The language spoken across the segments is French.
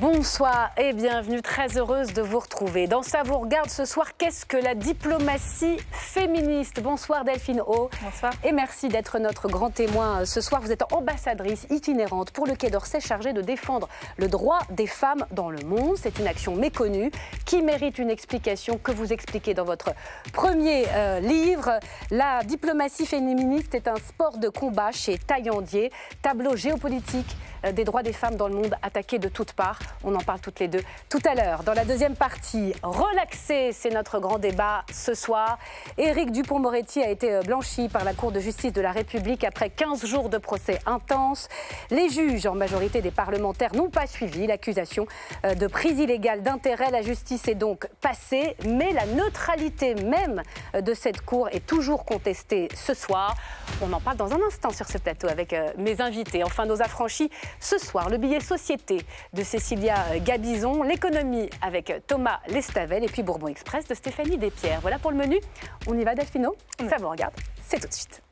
Bonsoir et bienvenue, très heureuse de vous retrouver. Dans Ça vous regarde ce soir, qu'est-ce que la diplomatie féministe Bonsoir Delphine O. Bonsoir. Et merci d'être notre grand témoin. Euh, ce soir, vous êtes ambassadrice itinérante pour le Quai d'Orsay chargée de défendre le droit des femmes dans le monde. C'est une action méconnue qui mérite une explication que vous expliquez dans votre premier euh, livre. La diplomatie féministe est un sport de combat chez Taillandier, tableau géopolitique euh, des droits des femmes dans le monde attaqué de toutes parts. On en parle toutes les deux tout à l'heure. Dans la deuxième partie, relaxer, c'est notre grand débat ce soir. Éric Dupont-Moretti a été euh, blanchi par la Cour de justice de la République après 15 jours de procès intense. Les juges, en majorité des parlementaires, n'ont pas suivi l'accusation euh, de prise illégale d'intérêt. La justice est donc passée, mais la neutralité même euh, de cette Cour est toujours contestée ce soir. On en parle dans un instant sur ce plateau avec mes invités. Enfin, nos affranchis ce soir, le billet société de Cécile il y a euh, Gabizon, l'économie avec euh, Thomas Lestavel et puis Bourbon Express de Stéphanie Despierres. Voilà pour le menu. On y va, Delphino Ça vous regarde. C'est tout de suite.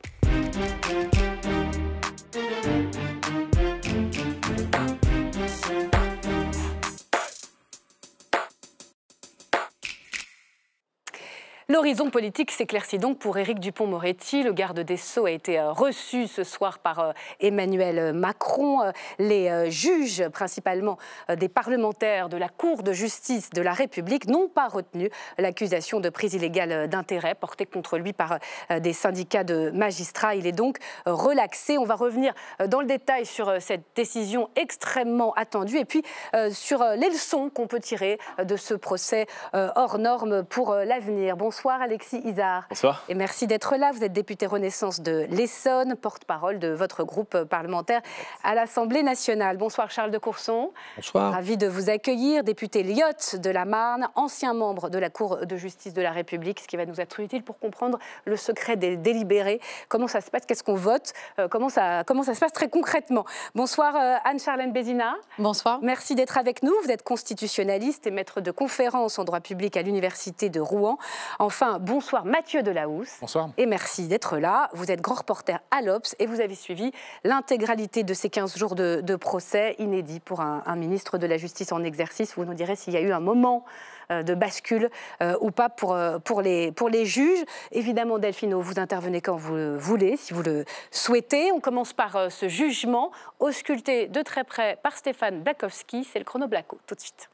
L'horizon politique s'éclaircit donc pour Éric Dupont-Moretti. Le garde des Sceaux a été euh, reçu ce soir par euh, Emmanuel Macron. Euh, les juges, principalement des parlementaires de la Cour de justice de la République, n'ont pas retenu l'accusation de prise illégale d'intérêt portée contre lui par des syndicats de magistrats. Il est donc relaxé. On va revenir dans le détail sur cette décision extrêmement attendue et puis sur les leçons qu'on peut tirer de ce procès hors norme pour l'avenir. Bonsoir Alexis Isard. Bonsoir. Et merci d'être là. Vous êtes député Renaissance de l'Essonne, porte-parole de votre groupe parlementaire à l'Assemblée nationale. Bonsoir Charles de Courson. Bonsoir. Ravi de vous accueillir, député Lyotte de la Marne, ancien membre de la Cour de justice de la République, ce qui va nous être utile pour comprendre le secret des délibérés, comment ça se passe, qu'est-ce qu'on vote, euh, comment, ça, comment ça se passe très concrètement. Bonsoir euh, Anne-Charlène Bézina. Bonsoir. Merci d'être avec nous. Vous êtes constitutionnaliste et maître de conférences en droit public à l'Université de Rouen. Enfin, bonsoir Mathieu Delahousse. Bonsoir. Et merci d'être là. Vous êtes grand reporter à l'Obs et vous avez suivi l'intégralité de ces 15 jours de, procès inédits pour un, ministre de la Justice en exercice. Vous nous direz s'il y a eu un moment euh, de bascule euh, ou pas pour, euh, pour, les, pour les juges. Évidemment, Delphino, vous intervenez quand vous voulez, si vous le souhaitez. On commence par ce jugement ausculté de très près par Stéphane Bakowski. C'est le chrono Tout de suite.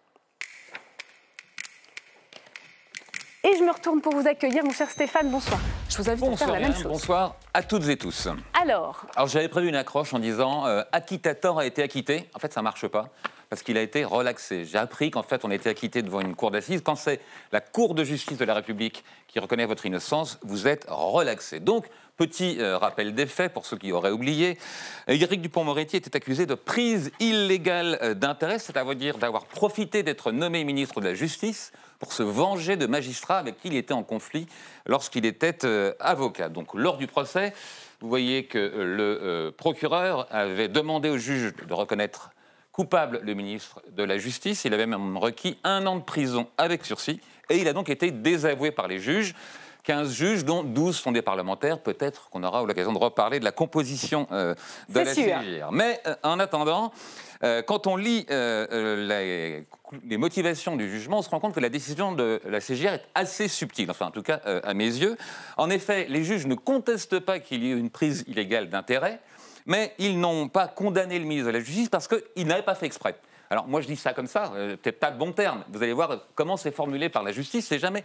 Et je me retourne pour vous accueillir, mon cher Stéphane, bonsoir. Je vous invite bonsoir, à faire la même chose. Bonsoir à toutes et tous. Alors Alors j'avais prévu une accroche en disant euh, a été acquitté ». En fait, ça ne marche pas parce qu'il a été relaxé. J'ai appris qu'en fait, on était acquitté devant une cour d'assises. Quand c'est la Cour de justice de la République qui reconnaît votre innocence, vous êtes relaxé. Donc, Petit euh, rappel des faits pour ceux qui auraient oublié. Éric Dupont-Moretti était accusé de prise illégale euh, d'intérêt, c'est-à-dire d'avoir profité d'être nommé ministre de la Justice pour se venger de magistrats avec qui il était en conflit lorsqu'il était euh, avocat. Donc lors du procès, vous voyez que le procureur avait demandé au juge de reconnaître coupable le ministre de la Justice. Il avait même requis un an de prison avec sursis et il a donc été désavoué par les juges. 15 juges, dont 12 sont des parlementaires. Peut-être qu'on aura l'occasion de reparler de la composition euh, de la CGR. Mais euh, en attendant, euh, quand on lit les, motivations du jugement, on se rend compte que la décision de la CGR est assez subtile, enfin en tout cas à mes yeux. En effet, les juges ne contestent pas qu'il y ait une prise illégale d'intérêt, mais ils n'ont pas condamné le ministre de la Justice parce qu'il n'avait pas fait exprès. Alors moi je dis ça comme ça, peut-être pas de bon terme. Vous allez voir comment c'est formulé par la justice, c'est jamais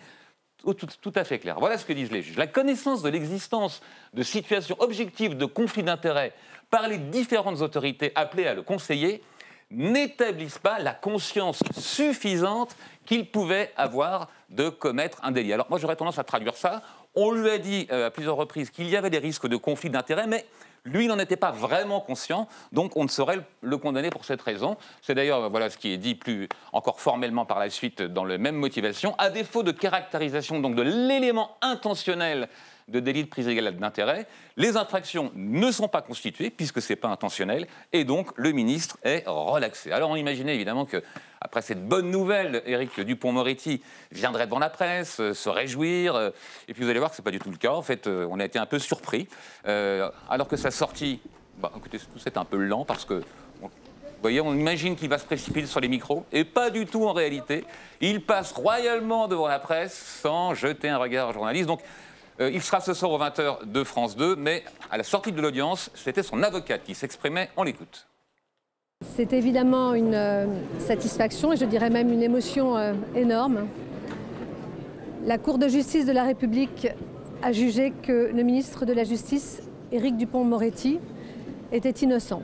Oh, tout, à fait clair. Voilà ce que disent les juges. La connaissance de l'existence de situations objectives de conflit d'intérêts par les différentes autorités appelées à le conseiller n'établissent pas la conscience suffisante qu'il pouvait avoir de commettre un délit. Alors moi j'aurais tendance à traduire ça. On lui a dit euh, à plusieurs reprises qu'il y avait des risques de conflit d'intérêts, mais lui, il n'en était pas vraiment conscient, donc on ne saurait le condamner pour cette raison. C'est d'ailleurs euh, voilà ce qui est dit plus encore formellement par la suite dans le même motivation. À défaut de caractérisation donc de l'élément intentionnel de délit de prise illégale d'intérêt. Les infractions ne sont pas constituées puisque ce n'est pas intentionnel et donc le ministre est relaxé. Alors on imaginait évidemment que après cette bonne nouvelle, Éric Dupont-Moretti viendrait devant la presse, euh, se réjouir. Euh, et puis vous allez voir que ce n'est pas du tout le cas. En fait, euh, on a été un peu surpris. alors que sa sortie, bah, écoutez, c'est un peu lent parce que. vous voyez, on imagine qu'il va se précipiter sur les micros, et pas du tout en réalité. Il passe royalement devant la presse sans jeter un regard aux journaliste. Donc, euh, il sera ce soir aux 20h de France 2, mais à la sortie de l'audience, c'était son avocate qui s'exprimait. en l'écoute. C'est évidemment une euh, satisfaction et je dirais même une émotion euh, énorme. La Cour de justice de la République a jugé que le ministre de la Justice, Éric Dupont-Moretti, était innocent.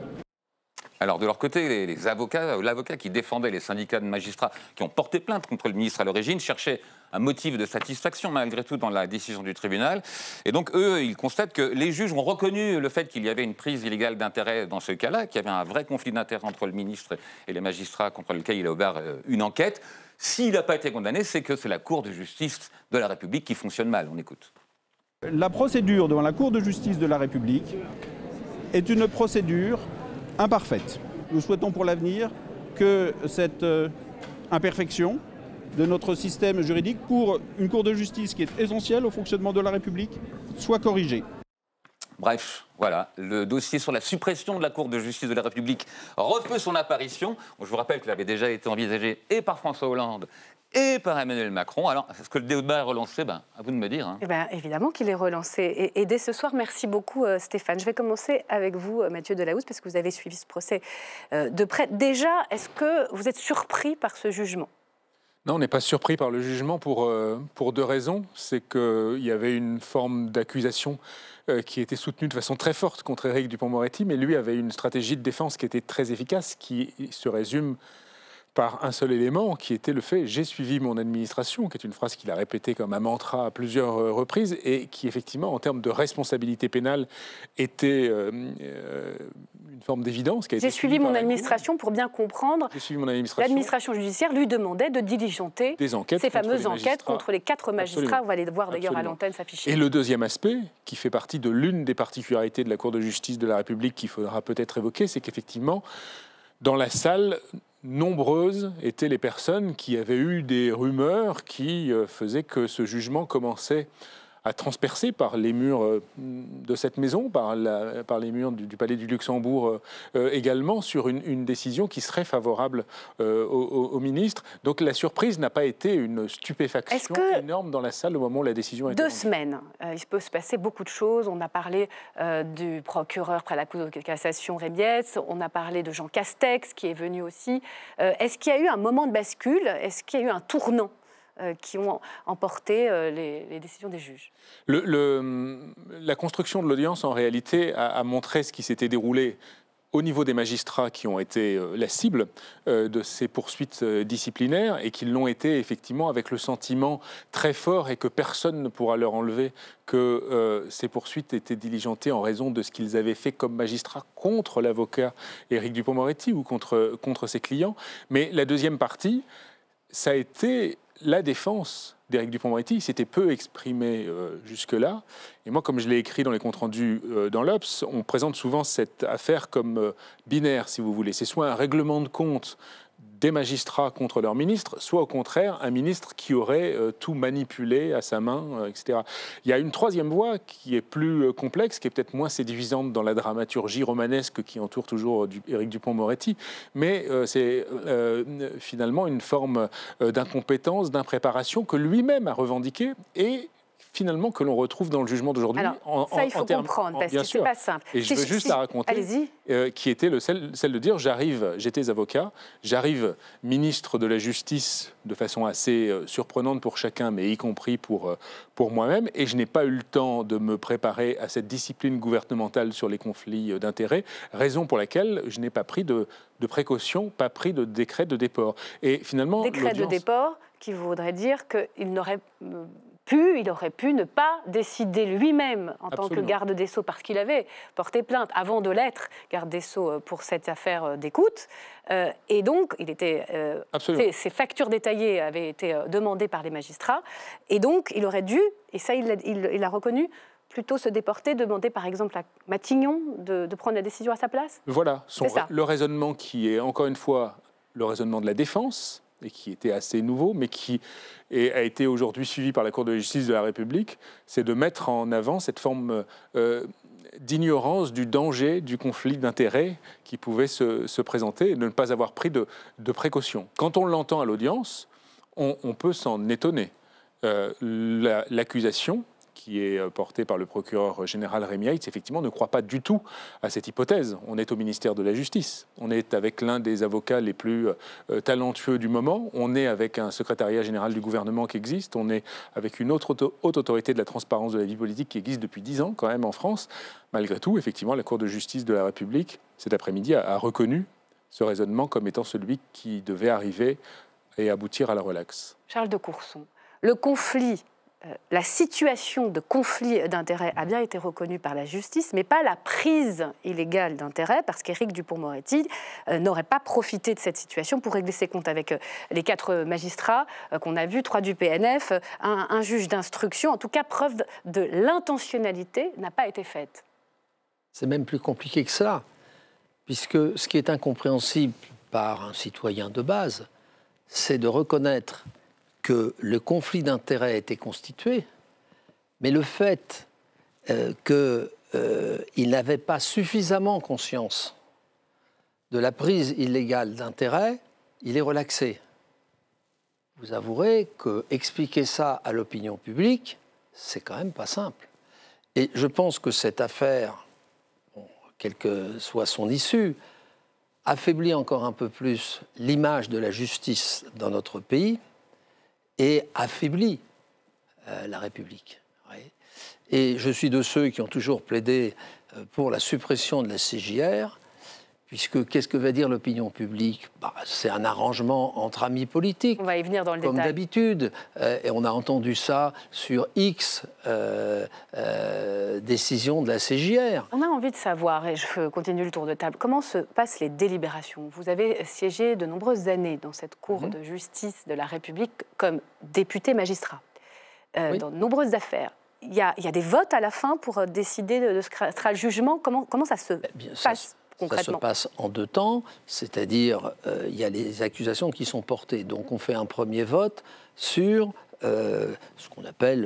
Alors de leur côté, les, avocats, euh, l'avocat qui défendait les syndicats de magistrats qui ont porté plainte contre le ministre à l'origine cherchait un motif de satisfaction malgré tout dans la décision du tribunal. Et donc eux, ils constatent que les juges ont reconnu le fait qu'il y avait une prise illégale d'intérêt dans ce cas-là, qu'il y avait un vrai conflit d'intérêt entre le ministre et les magistrats contre lequel il a ouvert euh, une enquête. S'il n'a pas été condamné, c'est que c'est la Cour de justice de la République qui fonctionne mal. On écoute. La procédure devant la Cour de justice de la République est une procédure imparfaite. Nous souhaitons pour l'avenir que cette euh, imperfection de notre système juridique pour une Cour de justice qui est essentielle au fonctionnement de la République soit corrigée. Bref, voilà, le dossier sur la suppression de la Cour de justice de la République refait son apparition. Je vous rappelle qu'il avait déjà été envisagé et par François Hollande et par Emmanuel Macron. Alors, est-ce que le débat est relancé ben, À vous de me dire. Hein. Eh ben, évidemment qu'il est relancé. Et, dès ce soir, merci beaucoup euh, Stéphane. Je vais commencer avec vous, euh, Mathieu Delahousse, parce que vous avez suivi ce procès euh, de près. Déjà, est-ce que vous êtes surpris par ce jugement non, on n'est pas surpris par le jugement pour, pour deux raisons. C'est qu'il y avait une forme d'accusation qui était soutenue de façon très forte contre Éric Dupont-Moretti, mais lui avait une stratégie de défense qui était très efficace, qui se résume par un seul élément qui était le fait j'ai suivi mon administration, qui est une phrase qu'il a répétée comme un mantra à plusieurs euh, reprises et qui effectivement en termes de responsabilité pénale était euh, euh, une forme d'évidence. J'ai suivi mon administration pour bien comprendre. J'ai suivi mon administration. L'administration judiciaire lui demandait de diligenter ces fameuses enquêtes contre les quatre magistrats. vous allez voir d'ailleurs à l'antenne s'afficher. Et le deuxième aspect, qui fait partie de l'une des particularités de la Cour de justice de la République qu'il faudra peut-être évoquer, c'est qu'effectivement, dans la salle, nombreuses étaient les personnes qui avaient eu des rumeurs qui euh, faisaient que ce jugement commençait à transpercer par les murs euh, de cette maison, par, par les murs du, palais du Luxembourg euh, euh, également, sur une, décision qui serait favorable au, ministre. Donc la surprise n'a pas été une stupéfaction énorme dans la salle au moment où la décision a été Deux semaines, il peut se passer beaucoup de choses. On a parlé du procureur près la Cour de cassation Rémiès. on a parlé de Jean Castex qui est venu aussi. Est-ce qu'il y a eu un moment de bascule Est-ce qu'il y a eu un tournant euh, qui ont emporté euh, les, décisions des juges. Le, la construction de l'audience, en réalité, a, montré ce qui s'était déroulé au niveau des magistrats qui ont été euh, la cible de ces poursuites disciplinaires et qui l'ont été effectivement avec le sentiment très fort et que personne ne pourra leur enlever que ces poursuites étaient diligentées en raison de ce qu'ils avaient fait comme magistrats contre l'avocat Éric Dupont-Moretti ou contre, contre ses clients. Mais la deuxième partie, ça a été la défense d'Éric Dupont-Moretti s'était peu exprimée euh, jusque-là. Et moi, comme je l'ai écrit dans les comptes rendus euh, dans l'Obs, on présente souvent cette affaire comme euh, binaire, si vous voulez. C'est soit un règlement de compte des magistrats contre leur ministre, soit au contraire un ministre qui aurait euh, tout manipulé à sa main, euh, etc. Il y a une troisième voie qui est plus euh, complexe, qui est peut-être moins séduisante dans la dramaturgie romanesque qui entoure toujours du, Éric Dupont-Moretti, mais c'est finalement une forme d'incompétence, d'impréparation que lui-même a revendiquée et finalement que l'on retrouve dans le jugement d'aujourd'hui. ça, il faut comprendre, parce que c'est pas simple. Et je veux juste la raconter, euh, qui était le, celle, de dire, j'arrive, j'étais avocat, j'arrive ministre de la Justice de façon assez euh, surprenante pour chacun, mais y compris pour, euh, pour moi-même, et je n'ai pas eu le temps de me préparer à cette discipline gouvernementale sur les conflits d'intérêts, raison pour laquelle je n'ai pas pris de, de précaution, pas pris de décret de déport. Et finalement... Décret de déport qui voudrait dire qu'il n'aurait il aurait pu ne pas décider lui-même en tant que garde des Sceaux, parce qu'il avait porté plainte avant de l'être garde des Sceaux euh, pour cette affaire euh, d'écoute. Euh, et donc, il était, ces ses, factures détaillées avaient été demandées par les magistrats. Et donc, il aurait dû, et ça, il l'a reconnu, plutôt se déporter, demander par exemple à Matignon de, prendre la décision à sa place Voilà, le raisonnement qui est encore une fois le raisonnement de la défense, et qui était assez nouveau, mais qui a été aujourd'hui suivi par la Cour de justice de la République, c'est de mettre en avant cette forme euh, d'ignorance du danger du conflit d'intérêts qui pouvait se, se, présenter et de ne pas avoir pris de, précautions. Quand on l'entend à l'audience, on, peut s'en étonner. Euh, l'accusation, qui est euh, porté par le procureur général Rémi Heitz, effectivement, ne croit pas du tout à cette hypothèse. On est au ministère de la Justice, on est avec l'un des avocats les plus euh, talentueux du moment, on est avec un secrétariat général du gouvernement qui existe, on est avec une autre haute autorité de la transparence de la vie politique qui existe depuis dix ans quand même en France. Malgré tout, effectivement, la Cour de justice de la République, cet après-midi, a reconnu ce raisonnement comme étant celui qui devait arriver et aboutir à la relaxe. Charles de Courson, le conflit euh, la situation de conflit d'intérêts a bien été reconnue par la justice, mais pas la prise illégale d'intérêts, parce qu'Éric Dupont-Moretti euh, n'aurait pas profité de cette situation pour régler ses comptes avec euh, les quatre magistrats qu'on a vus, trois du PNF, un, un juge d'instruction. En tout cas, preuve de l'intentionnalité n'a pas été faite. C'est même plus compliqué que ça, puisque ce qui est incompréhensible par un citoyen de base, c'est de reconnaître que le conflit d'intérêts était constitué, mais le fait euh, qu'il euh, n'avait pas suffisamment conscience de la prise illégale d'intérêts, il est relaxé. Vous avouerez que expliquer ça à l'opinion publique, c'est quand même pas simple. Et je pense que cette affaire, quelle que soit son issue, affaiblit encore un peu plus l'image de la justice dans notre pays et affaiblit euh, la République. Et je suis de ceux qui ont toujours plaidé euh, pour la suppression de la CJR, Puisque qu'est-ce que va dire l'opinion publique bah, C'est un arrangement entre amis politiques. On va y venir dans le Comme d'habitude. Euh, et on a entendu ça sur X euh, euh décision de la CJR. On a envie de savoir, et je continue le tour de table, comment se passent les délibérations Vous avez siégé de nombreuses années dans cette Cour mhm. de justice de la République comme député magistrat, euh, dans de nombreuses affaires. Il y, a, des votes à la fin pour décider de, ce, sera le jugement. Comment, ça se eh passe ça se passe en deux temps, c'est-à-dire euh, il y a les accusations qui sont portées. Donc on fait un premier vote sur euh, ce qu'on appelle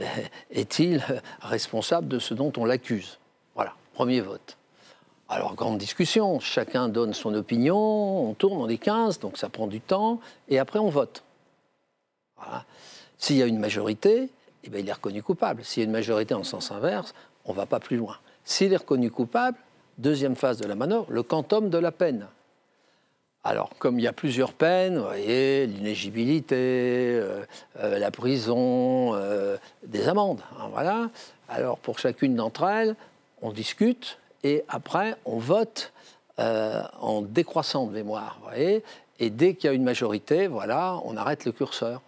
euh, est-il responsable de ce dont on l'accuse Voilà, premier vote. Alors, grande discussion, chacun donne son opinion, on tourne, on est 15, donc ça prend du temps, et après on vote. S'il y a une majorité, eh bien, il est reconnu coupable. S'il y a une majorité en sens inverse, on ne va pas plus loin. S'il est reconnu coupable, deuxième phase de la manœuvre, le quantum de la peine. Alors, comme il y a plusieurs peines, vous voyez, l'inégibilité, euh, euh, la prison, euh, des amendes, hein, voilà. Alors, pour chacune d'entre elles, on discute et après, on vote en décroissant de mémoire, voyez. Et dès qu'il y a une majorité, voilà, on arrête le curseur.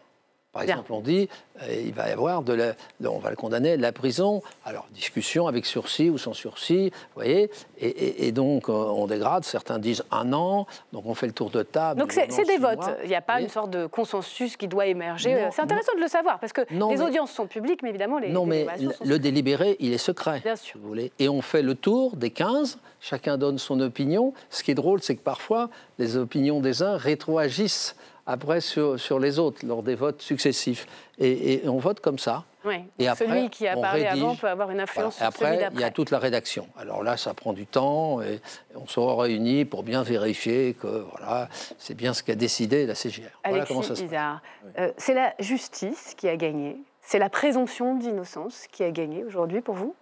Par exemple, on dit euh, il va y avoir de on va le condamner à la prison. Alors discussion avec sursis ou sans sursis, voyez. Et, donc euh, on dégrade. Certains disent un an. Donc on fait le tour de table. Donc c'est des votes. Il n'y a pas une sorte de consensus qui doit émerger. C'est intéressant de le savoir parce que les audiences sont publiques, mais évidemment les. Non, mais le délibéré, il est secret. Vous voulez. Et on fait le tour des 15. Chacun donne son opinion. Ce qui est drôle, c'est que parfois les opinions des uns rétroagissent après sur, les autres lors des votes successifs. Et, on vote comme ça. Oui. Et après, celui qui a parlé avant peut avoir une influence et après, Il y a toute la rédaction. Alors là, ça prend du temps et on se réunit pour bien vérifier que voilà, c'est bien ce qu'a décidé la CGR. voilà comment euh, c'est la justice qui a gagné. C'est la présomption d'innocence qui a gagné aujourd'hui pour vous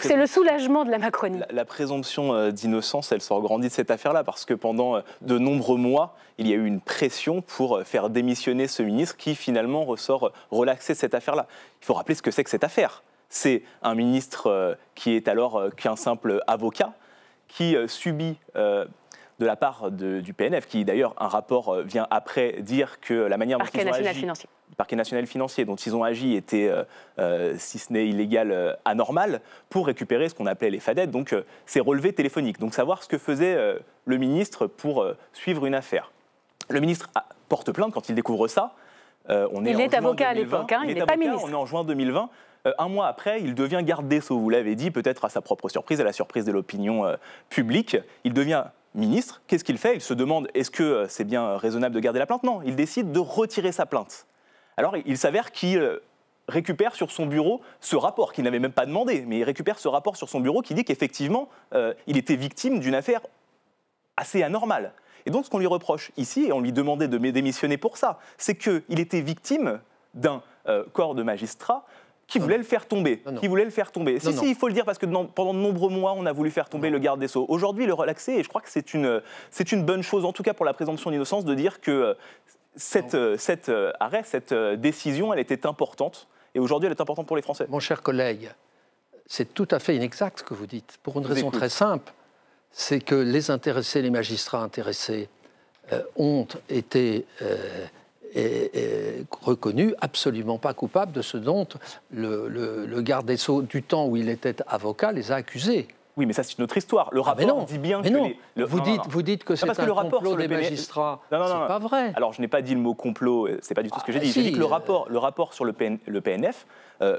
c'est le soulagement de la Macronie. La, présomption euh, d'innocence, elle sort grandit de cette affaire-là, parce que pendant euh, de nombreux mois, il y a eu une pression pour euh, faire démissionner ce ministre qui finalement ressort relaxé cette affaire-là. Il faut rappeler ce que c'est que cette affaire. C'est un ministre qui est alors qu'un simple avocat, qui subit de la part du PNF, qui d'ailleurs un rapport vient après dire que la manière dont ils ont agi, le parquet national financier dont ils ont agi était, euh, euh, si ce n'est illégal, euh, anormal, pour récupérer ce qu'on appelait les fadettes, donc ces relevés téléphoniques, donc savoir ce que faisait le ministre pour suivre une affaire. Le ministre porte plainte quand il découvre ça. on est il est avocat à l'époque, hein, il n'est pas ministre. On est en juin 2020. Un mois après, il devient garde des Sceaux, vous l'avez dit, peut-être à sa propre surprise, à la surprise de l'opinion publique. Il devient ministre. Qu'est-ce qu'il fait Il se demande est-ce que c'est bien raisonnable de garder la plainte Non, il décide de retirer sa plainte. Alors il s'avère qu'il euh, récupère sur son bureau ce rapport qu'il n'avait même pas demandé, mais il récupère ce rapport sur son bureau qui dit qu'effectivement, euh, il était victime d'une affaire assez anormale. Et donc ce qu'on lui reproche ici, et on lui demandait de démissionner pour ça, c'est qu'il était victime d'un euh, corps de magistrats qui voulait le faire tomber. Qui voulait le faire tomber. si, si, il faut le dire, parce que pendant de nombreux mois, on a voulu faire tomber le garde des Sceaux. Aujourd'hui, le relaxer, et je crois que c'est une, une bonne chose, en tout cas pour la présomption d'innocence, de dire que cette, euh, cet euh, arrêt, cette euh, décision, elle était importante. Et aujourd'hui, elle est importante pour les Français. Mon cher collègue, c'est tout à fait inexact ce que vous dites, pour une raison très simple. C'est que les intéressés, les magistrats intéressés, ont été reconnus absolument pas coupables de ce dont le garde des Sceaux, du temps où il était avocat, les a accusés. Oui, mais ça, c'est une autre histoire. Le ah, rapport dit bien que. le, vous, dites, vous dites que c'est un le rapport complot des magistrats. Non, non, C'est pas vrai. Alors, je n'ai pas dit le mot complot, euh, c'est pas du tout ce que ah, j'ai dit. j'ai dit que le rapport, le rapport sur le, PNF. Euh,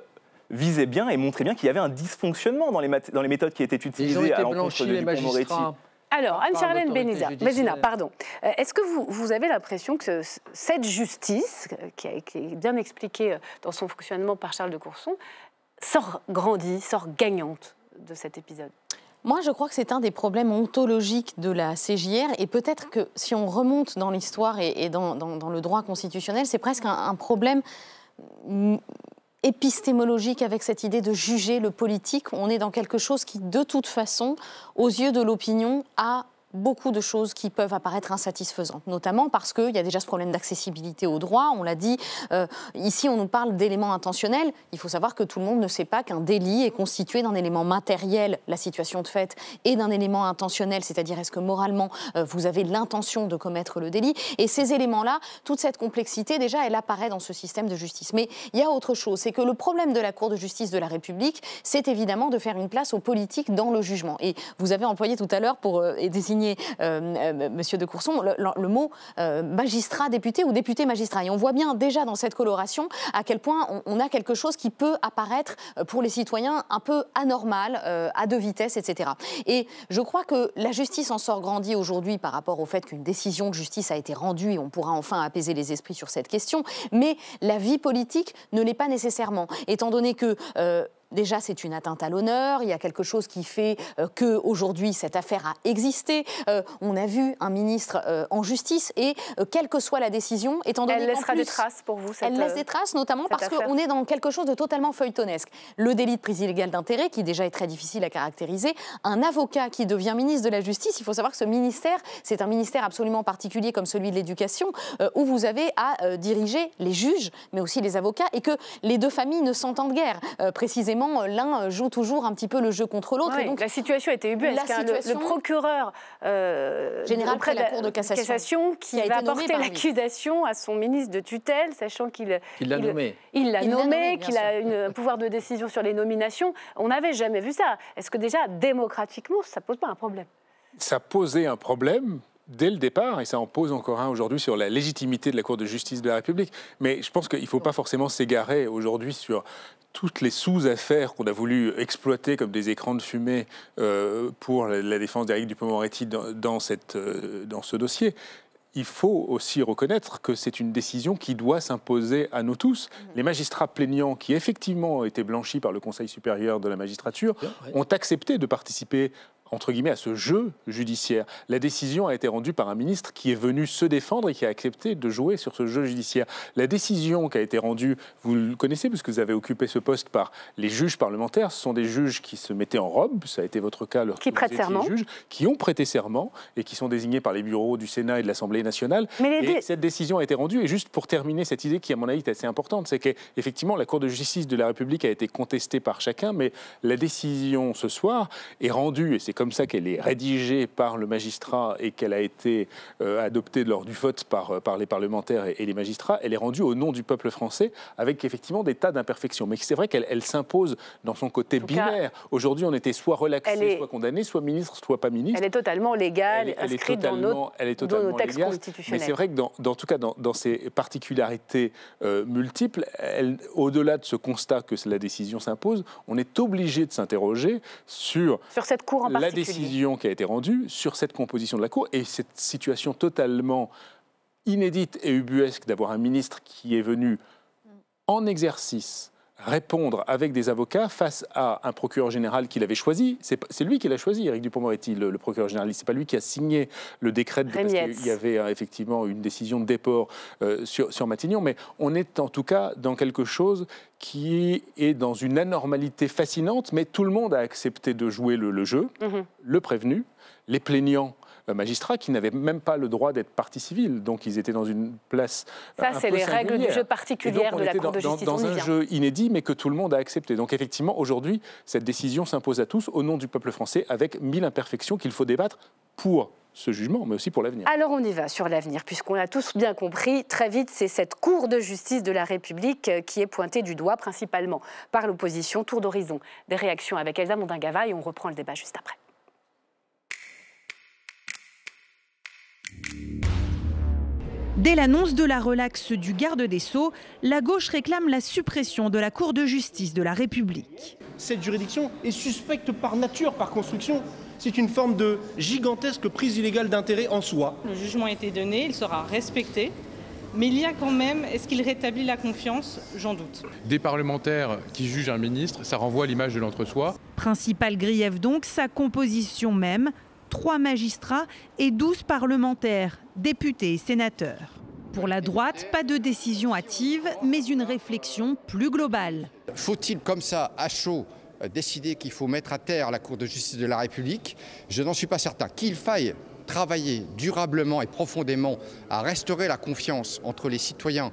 visait bien et montrait bien qu'il y avait un dysfonctionnement dans les, dans les méthodes qui étaient utilisées à l'encontre de dupont Alors, Anne-Charlène Beniza, pardon. Euh, est-ce que vous, vous avez l'impression que cette justice, qui, a, été bien expliquée dans son fonctionnement par Charles de Courson, sort grandie, sort gagnante de cet épisode moi, je crois que c'est un des problèmes ontologiques de la CJR, et peut-être que si on remonte dans l'histoire et, dans, le droit constitutionnel, c'est presque un problème épistémologique avec cette idée de juger le politique. On est dans quelque chose qui, de toute façon, aux yeux de l'opinion, a beaucoup de choses qui peuvent apparaître insatisfaisantes, notamment parce qu'il y a déjà ce problème d'accessibilité au droit. On l'a dit, euh, ici on nous parle d'éléments intentionnels. Il faut savoir que tout le monde ne sait pas qu'un délit est constitué d'un élément matériel, la situation de fait, et d'un élément intentionnel, c'est-à-dire est-ce que moralement euh, vous avez l'intention de commettre le délit. Et ces éléments-là, toute cette complexité, déjà, elle apparaît dans ce système de justice. Mais il y a autre chose, c'est que le problème de la Cour de justice de la République, c'est évidemment de faire une place aux politiques dans le jugement. Et vous avez employé tout à l'heure pour euh, désigner euh, euh, Monsieur de Courson, le, mot euh, magistrat député ou député magistrat. Et on voit bien déjà dans cette coloration à quel point on, a quelque chose qui peut apparaître pour les citoyens un peu anormal, à deux vitesses, etc. Et je crois que la justice en sort grandie aujourd'hui par rapport au fait qu'une décision de justice a été rendue et on pourra enfin apaiser les esprits sur cette question. Mais la vie politique ne l'est pas nécessairement, étant donné que déjà c'est une atteinte à l'honneur, il y a quelque chose qui fait euh, que aujourd'hui cette affaire a existé. Euh, on a vu un ministre euh, en justice et quelle que soit la décision, étant donné elle laissera des traces pour vous. Cette, elle laisse des traces, notamment parce qu'on est dans quelque chose de totalement feuilletonesque. Le délit de prise illégale d'intérêt, qui déjà est très difficile à caractériser, un avocat qui devient ministre de la justice, il faut savoir que ce ministère, c'est un ministère absolument particulier comme celui de l'éducation, où vous avez à diriger les juges, mais aussi les avocats, et que les deux familles ne s'entendent guère, précisément euh, l'un euh, joue toujours un petit peu le jeu contre l'autre. donc la situation était ubuesque. Le, procureur euh, général près de la Cour de cassation, qui, a va l'accusation à son ministre de tutelle, sachant qu'il il l'a nommé, qu'il a un pouvoir de décision sur les nominations. On n'avait jamais vu ça. Est-ce que déjà démocratiquement, ça pose pas un problème Ça posait un problème dès le départ, et ça en pose encore un aujourd'hui sur la légitimité de la Cour de justice de la République, mais je pense qu'il ne faut pas forcément s'égarer aujourd'hui sur toutes les sous-affaires qu'on a voulu exploiter comme des écrans de fumée euh, pour la, défense d'Eric Dupond-Moretti dans, dans, euh, dans ce dossier, il faut aussi reconnaître que c'est une décision qui doit s'imposer à nous tous. Mhm. Les magistrats plaignants, qui effectivement ont été blanchis par le Conseil supérieur de la magistrature, ont accepté de participer entre guillemets, à ce jeu judiciaire. La décision a été rendue par un ministre qui est venu se défendre et qui a accepté de jouer sur ce jeu judiciaire. La décision qui a été rendue, vous le connaissez puisque vous avez occupé ce poste par les juges parlementaires, ce sont des juges qui se mettaient en robe, ça a été votre cas lorsque qui vous serment. juges, qui ont prêté serment et qui sont désignés par les bureaux du Sénat et de l'Assemblée nationale. Mais cette décision a été rendue, et juste pour terminer cette idée qui, à mon avis, est assez importante, c'est qu'effectivement, la Cour de justice de la République a été contestée par chacun, mais la décision ce soir est rendue, et c'est comme ça qu'elle est rédigée par le magistrat et qu'elle a été euh, adoptée lors du vote par, euh, par les parlementaires et, les magistrats, elle est rendue au nom du peuple français avec effectivement des tas d'imperfections. Mais c'est vrai qu'elle s'impose dans son côté binaire. Aujourd'hui, on était soit relaxé, soit condamné, soit ministre, soit pas ministre. Elle est totalement légale, elle, inscrite dans, nos, est totalement dans nos textes constitutionnels. Mais c'est vrai que dans, tout cas, dans, ces particularités euh, multiples, au-delà de ce constat que la décision s'impose, on est obligé de s'interroger sur, sur cette cour en la décision qui a été rendue sur cette composition de la Cour et cette situation totalement inédite et ubuesque d'avoir un ministre qui est venu mm. en exercice répondre avec des avocats face à un procureur général qu'il avait choisi. C'est lui qui l'a choisi, Eric Dupond-Moretti, le, le, procureur général. C'est pas lui qui a signé le décret de, parce qu'il y avait euh, effectivement une décision de déport euh, sur, Matignon. Mais on est en tout cas dans quelque chose qui est dans une anormalité fascinante, mais tout le monde a accepté de jouer le, jeu, mhm. le prévenu, les plaignants euh, magistrats qui n'avaient même pas le droit d'être partie civile. Donc ils étaient dans une place. Euh, Ça, c'est les règles du jeu particulière de la Cour de justice. Dans, un jeu inédit, mais que tout le monde a accepté. Donc effectivement, aujourd'hui, cette décision s'impose à tous au nom du peuple français, avec mille imperfections qu'il faut débattre pour ce jugement, mais aussi pour l'avenir. Alors on y va sur l'avenir, puisqu'on a tous bien compris, très vite, c'est cette Cour de justice de la République euh, qui est pointée du doigt principalement par l'opposition. Tour d'horizon des réactions avec Elsa Mondingava et on reprend le débat juste après. Dès l'annonce de la relaxe du garde des Sceaux, la gauche réclame la suppression de la Cour de justice de la République. Cette juridiction est suspecte par nature, par construction. C'est une forme de gigantesque prise illégale d'intérêt en soi. Le jugement a été donné, il sera respecté. Mais il y a quand même, est-ce qu'il rétablit la confiance J'en doute. Des parlementaires qui jugent un ministre, ça renvoie à l'image de l'entre-soi. Principale grief donc, sa composition même, Trois magistrats et 12 parlementaires, députés et sénateurs. Pour la droite, pas de décision hâtive, mais une réflexion plus globale. Faut-il comme ça, à chaud, euh, décider qu'il faut mettre à terre la Cour de justice de la République Je n'en suis pas certain. Qu'il faille travailler durablement et profondément à restaurer la confiance entre les citoyens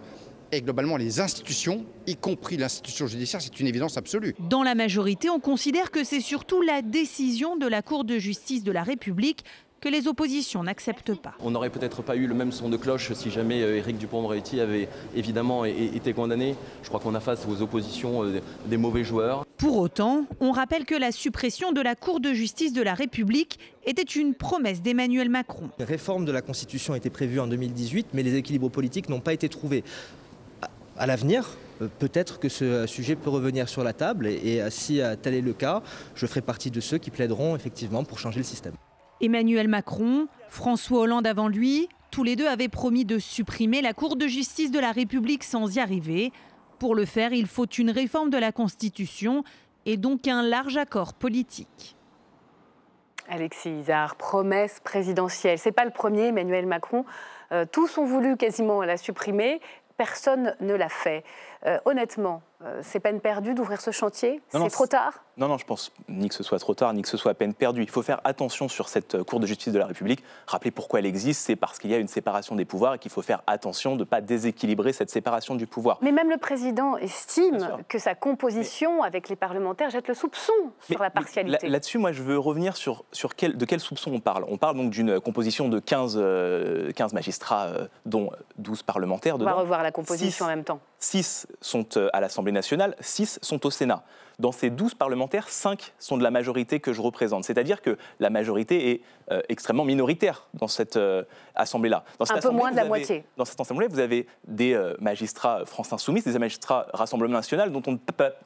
et globalement les institutions, y compris l'institution judiciaire, c'est une évidence absolue. Dans la majorité, on considère que c'est surtout la décision de la Cour de justice de la République que les oppositions n'acceptent pas. On n'aurait peut-être pas eu le même son de cloche si jamais euh, Éric dupond moretti avait évidemment été condamné. Je crois qu'on a face aux oppositions euh, des mauvais joueurs. Pour autant, on rappelle que la suppression de la Cour de justice de la République était une promesse d'Emmanuel Macron. Les réformes de la Constitution était prévue en 2018, mais les équilibres politiques n'ont pas été trouvés à l'avenir, euh, peut-être que ce sujet peut revenir sur la table et, euh, si euh, tel est le cas, je ferai partie de ceux qui plaideront effectivement pour changer le système. Emmanuel Macron, François Hollande avant lui, tous les deux avaient promis de supprimer la Cour de justice de la République sans y arriver. Pour le faire, il faut une réforme de la Constitution et donc un large accord politique. Alexis Isard, promesse présidentielle. Ce n'est pas le premier, Emmanuel Macron. tous ont voulu quasiment la supprimer personne ne l'a fait. Euh, honnêtement, euh, c'est peine perdue d'ouvrir ce chantier C'est trop tard Non, non, je pense ni que ce soit trop tard, ni que ce soit peine perdue. Il faut faire attention sur cette euh, Cour de justice de la République. Rappelez pourquoi elle existe, c'est parce qu'il y a une séparation des pouvoirs et qu'il faut faire attention de ne pas déséquilibrer cette séparation du pouvoir. Mais même le président estime que sa composition avec les parlementaires jette le soupçon sur la partialité. Là-dessus, moi, je veux revenir sur, sur quel, de quel soupçons on parle. On parle donc d'une composition de 15, magistrats, dont 12 parlementaires. On va revoir la composition en même temps. 6 sont euh, à l'Assemblée nationale, 6 sont au Sénat. Dans ces 12 parlementaires, 5 sont de la majorité que je représente. C'est-à-dire que la majorité est euh, extrêmement minoritaire dans cette euh, Assemblée-là. Un peu moins de la moitié. Dans cette Assemblée, vous avez des magistrats France Insoumise, des magistrats Rassemblement National, dont on